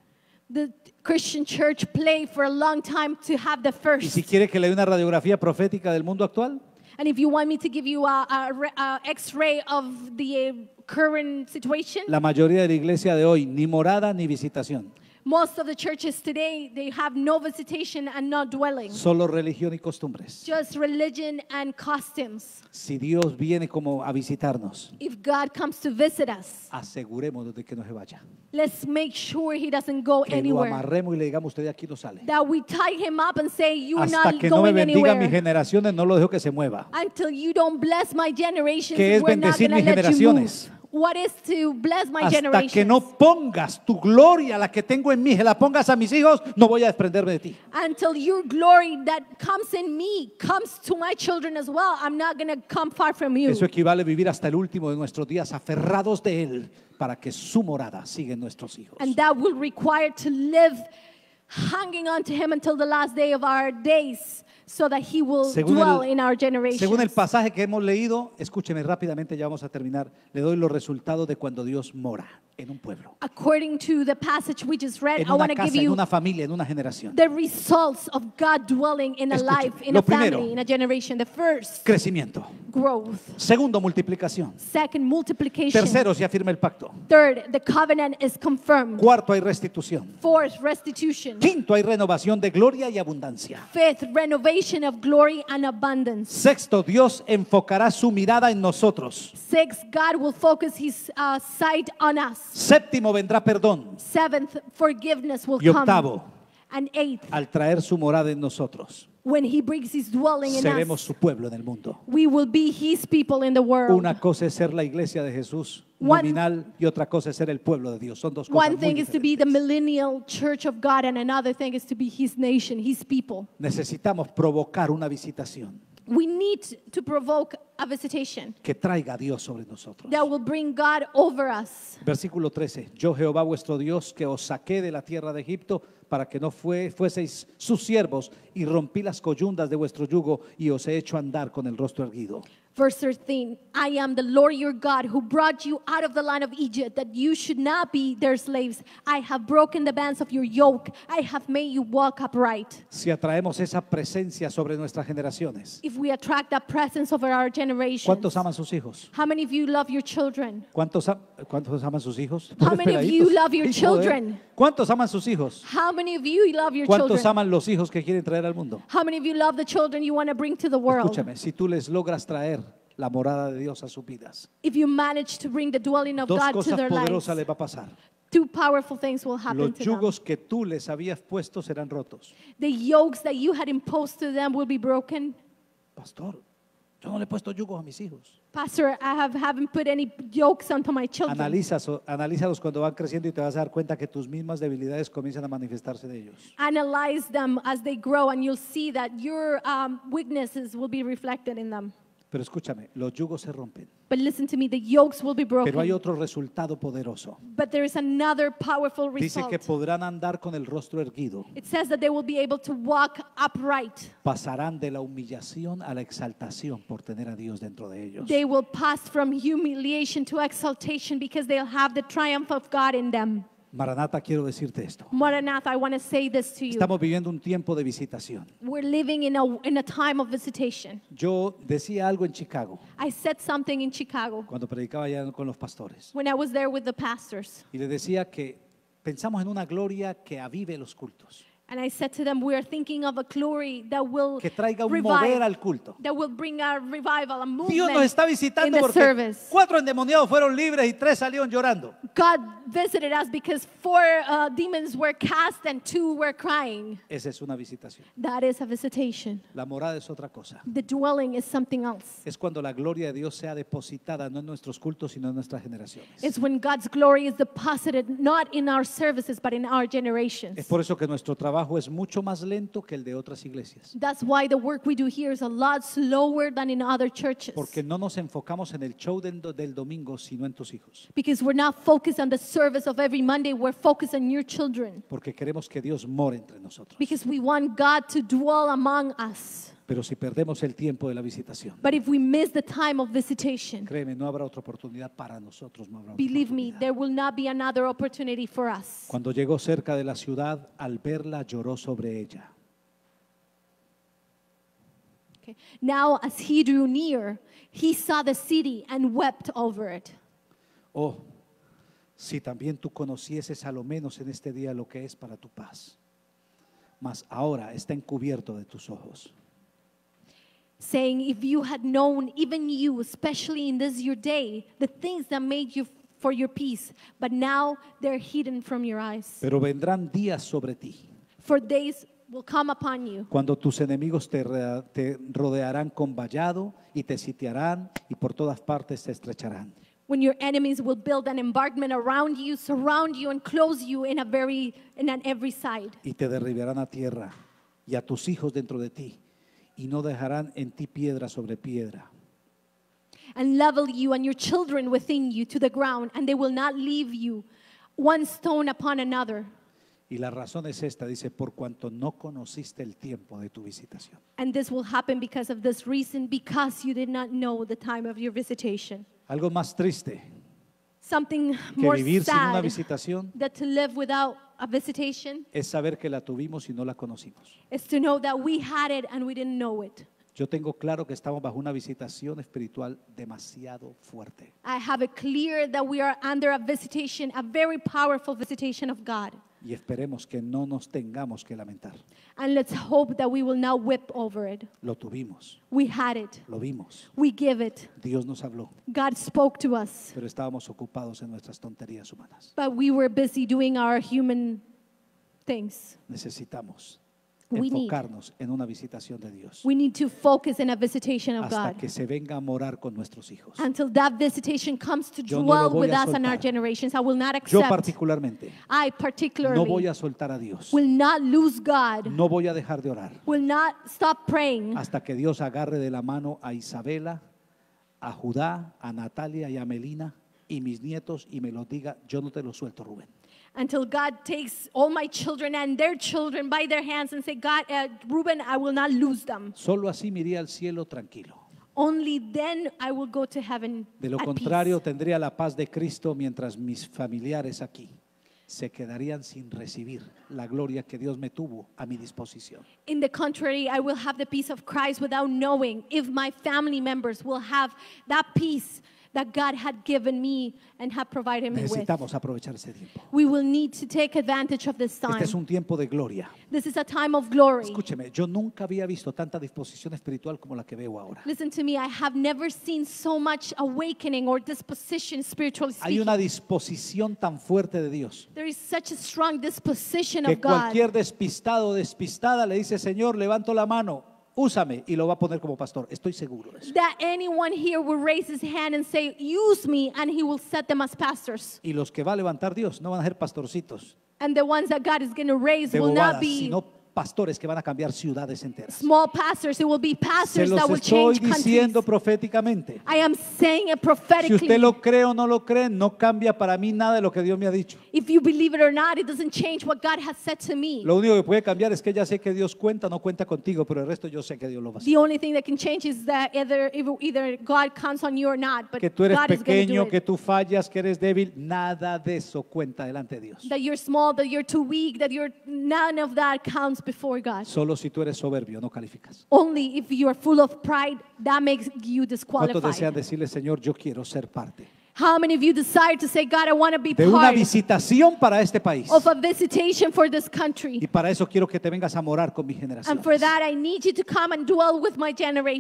The Christian church played for a long time to have the first. Y si quiere que le dé una radiografía profética del mundo actual, And if you want me to give you a, a a X-ray of the current situation, la mayoría de la iglesia de hoy ni morada ni visitación. Most of the churches today, they have no visitation and no dwelling. Solo religión y costumbres. Just religion and customs. Si Dios viene como a visitarnos, If God comes to visit us, asegurémonos de que no se vaya. let's make sure he doesn't go Que lo anywhere. amarremos y le digamos usted de aquí no sale. That we tie him up and say, You're Hasta not que no me going bendiga mis anywhere. generaciones no lo dejo que se mueva. Until you don't bless my generations, we're not going to let you move. generaciones what is to bless my Hasta que no pongas tu gloria, la que tengo en mí, la pongas a mis hijos, no voy a desprenderme de ti. Until your glory that comes in me comes to my children as well, I'm not going to come far from you. Eso equivale a vivir hasta el último de nuestros días aferrados de Él para que su morada siga en nuestros hijos. And that will require to live hanging on to him until the last day of our days so that he will dwell in our Según el pasaje que hemos leído, escúcheme rápidamente, ya vamos a terminar. Le doy los resultados de cuando Dios mora en un pueblo. According to the passage we just read, en I want to give you en una familia, en una generación. the results of God dwelling in a life, in a primero, family, in a generation. The first, crecimiento. Growth. Segundo, multiplicación. Second, multiplication. Tercero, se afirma el pacto. Third, the covenant is confirmed. Cuarto, hay restitución. Fourth, restitution. Quinto, hay renovación de gloria y abundancia. Fifth, renovation of glory and abundance. Sexto, Dios enfocará su mirada en nosotros. Sixth, God will focus his uh, sight on us. Séptimo vendrá perdón. Seventh, forgiveness will y octavo, And eighth, al traer su morada en nosotros. When he brings his dwelling in seremos us, su pueblo en el mundo. We will be his people in the world. Una cosa es ser la iglesia de Jesús one, y otra cosa es ser el pueblo de Dios. Son dos cosas One thing muy is to be the millennial church of God and another thing is to be his nation, his people. Necesitamos provocar una visitación que traiga Dios sobre nosotros. Versículo 13. Yo Jehová vuestro Dios que os saqué de la tierra de Egipto para que no fue, fueseis sus siervos, y rompí las coyundas de vuestro yugo, y os he hecho andar con el rostro erguido. Verse 13 I am the Lord your God who brought you out of the land of Egypt, that you should not be their slaves. I have broken the bands of your yoke, I have made you walk upright. Si atraemos esa presencia sobre nuestras generaciones, if we attract that presence over our generation, ¿cuántos aman sus hijos? How many of you love your children? ¿Cuántos, ¿cuántos aman sus hijos? How many of you love your children? ¿Cuántos aman sus hijos? How many of you love your ¿Cuántos children? aman los hijos que quieren traer al mundo? How many of you love the children you want to bring to the world? Escúchame, si tú les logras traer la morada de Dios a sus vidas, If you manage to bring the dwelling of God to their lives, poderosas les va a pasar. two powerful things will happen Los to them. yugos que tú les habías puesto serán rotos. The yokes that you had imposed to them will be broken. Pastor, yo no le he puesto yugos a mis hijos. Pastor, I have, haven't put any yokes onto my children. Analízalos, analízalos cuando van creciendo y te vas a dar cuenta que tus mismas debilidades comienzan a manifestarse en ellos. Analyze them as they grow and you'll see that your um, weaknesses will be reflected in them. Pero escúchame, los yugos se rompen. Pero hay otro resultado poderoso. Dice que podrán andar con el rostro erguido. Pasarán de la humillación a la exaltación por tener a Dios dentro de ellos. Maranatha, quiero decirte esto. Estamos viviendo un tiempo de visitación. Yo decía algo en Chicago. Cuando predicaba allá con los pastores. Y le decía que pensamos en una gloria que avive los cultos. And I said to them, we are thinking of a glory that will que traiga un mover al culto. That will bring a revival, a movement Dios nos está visitando porque service. cuatro endemoniados fueron libres y tres salieron llorando. God visited us because four uh, demons were cast and two were crying. Esa es una visitación. That is a visitation. La morada es otra cosa. The dwelling is something else. Es cuando la gloria de Dios sea depositada no en nuestros cultos sino en nuestras generaciones. It's when God's glory is deposited not in our services but in our generations. Es por eso que nuestro trabajo trabajo es mucho más lento que el de otras iglesias. That's why the work we do here is a lot slower than in other churches. Porque no nos enfocamos en el show del, del domingo, sino en tus hijos. Because we're not focused on the service of every Monday, we're focused on your children. Porque queremos que Dios more entre nosotros. Because we want God to dwell among us. Pero si perdemos el tiempo de la visitación, créeme, no habrá otra oportunidad para nosotros. Cuando llegó cerca de la ciudad, al verla lloró sobre ella. Now, as he drew near, he saw the city and wept over it. Oh, si también tú conocieses a lo menos en este día lo que es para tu paz. Mas ahora está encubierto de tus ojos. saying, If you had known, even you, especially in this your day, the things that made you for your peace, but now they're hidden from your eyes. Pero vendrán días sobre ti For days will come upon you cuando tus enemigos te, te rodearán con vallado y te sitiarán y por todas partes te estrecharán. when your enemies will build an embankment around you, surround you, and close you in a very and on every side. y te derribarán a tierra y a tus hijos dentro de ti y no dejarán en ti piedra sobre piedra. And level you and your children within you to the ground, and they will not leave you one stone upon another. Y la razón es esta, dice, por cuanto no conociste el tiempo de tu visitación. And this will happen because of this reason, because you did not know the time of your visitation. Algo más triste Something more que vivir sin una visitación to live without visitation es saber que la tuvimos y no la conocimos. to know that we had it and we didn't know it. Yo tengo claro que estamos bajo una visitación espiritual demasiado fuerte. I have it clear that we are under a visitation, a very powerful visitation of God. Y esperemos que no nos tengamos que lamentar. And let's hope that we will not whip over it. Lo tuvimos. We had it. Lo vimos. We give it. Dios nos habló. God spoke to us. Pero estábamos ocupados en nuestras tonterías humanas. But we were busy doing our human things. Necesitamos enfocarnos en una visitación de Dios. hasta que se venga a morar con nuestros hijos. Until that visitation comes to Yo dwell with us and our generations. I will not Yo particularmente. No voy a soltar a Dios. No voy a dejar de orar. Will not stop praying. Hasta que Dios agarre de la mano a Isabela, a Judá, a Natalia y a Melina y mis nietos y me lo diga, yo no te lo suelto, Rubén. until God takes all my children and their children by their hands and say, God, uh, Reuben, I will not lose them. Solo así miré al cielo tranquilo. Only then I will go to heaven De lo at contrario, peace. tendría la paz de Cristo mientras mis familiares aquí se quedarían sin recibir la gloria que Dios me tuvo a mi disposición. In the contrary, I will have the peace of Christ without knowing if my family members will have that peace that God had given me and had provided me with. Necesitamos aprovechar ese tiempo. We will need to take advantage of this time. Este es un tiempo de gloria. This is a time of glory. Escúcheme, yo nunca había visto tanta disposición espiritual como la que veo ahora. Listen to me, I have never seen so much awakening or disposition spiritually Hay una disposición tan fuerte de Dios There is such a strong disposition que of God. cualquier despistado o despistada le dice, Señor, levanto la mano úsame y lo va a poner como pastor. Estoy seguro de eso. That anyone here will raise his hand and say, use me, and he will set them as pastors. Y los que va a levantar Dios no van a ser pastorcitos And the ones that God is going to raise will bobadas, not be pastores que van a cambiar ciudades enteras. Small pastors, it will be pastors Se los that will estoy diciendo proféticamente. I am saying it prophetically. Si usted lo cree o no lo cree, no cambia para mí nada de lo que Dios me ha dicho. If you believe it or not, it doesn't change what God has said to me. Lo único que puede cambiar es que ya sé que Dios cuenta, no cuenta contigo, pero el resto yo sé que Dios lo va a hacer. The only thing that can change is that either either God counts on you or not, but Que tú eres God pequeño, que tú fallas, que eres débil, nada de eso cuenta delante de Dios. that you're small, that you're too weak, that you're none of that counts before God. Solo si tú eres soberbio no calificas. Only if you are full of pride that makes you disqualified. ¿Cuántos desean decirle, Señor, yo quiero ser parte? How many of you desire to say, God, I want to be part? de una visitación para este país. of a visitation for this country? Y para eso quiero que te vengas a morar con mi generación. And for that, I need you to come and dwell with my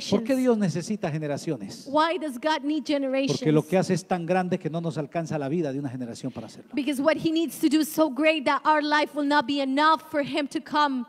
¿Por qué Dios necesita generaciones? Why does God need generations? Porque lo que hace es tan grande que no nos alcanza la vida de una generación para hacerlo. Because what He needs to do is so great that our life will not be enough for Him to come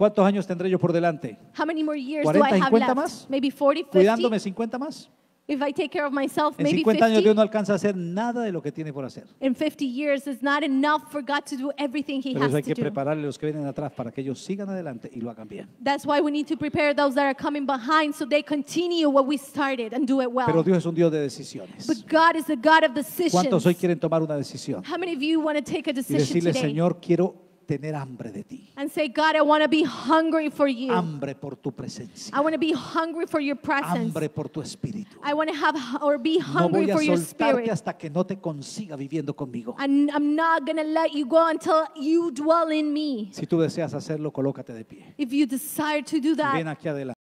¿Cuántos años tendré yo por delante? How many more years do 40, I have 50 left? más? Maybe 40, 50. Cuidándome 50 más. If I take care of myself, En 50 años Dios no alcanza a hacer nada de lo que tiene por hacer. In 50 years, it's not enough for God to do everything He Pero has eso hay que prepararle a los que vienen atrás para que ellos sigan adelante y lo hagan bien. That's why we need to prepare those that are coming behind so they continue what we started and do it well. Pero Dios es un Dios de decisiones. But God is the God of decisions. ¿Cuántos hoy quieren tomar una decisión? How many of you want to take a decision Y decirle, today? Señor, quiero tener hambre de ti. And say, God, I want to be hungry for you. Hambre por tu presencia. I want to be hungry for your presence. Hambre por tu espíritu. I want to have or be hungry no voy a for your spirit. hasta que no te consiga viviendo conmigo. And I'm not gonna let you go until you dwell in me. Si tú deseas hacerlo, colócate de pie. If you desire to do that, ven aquí adelante.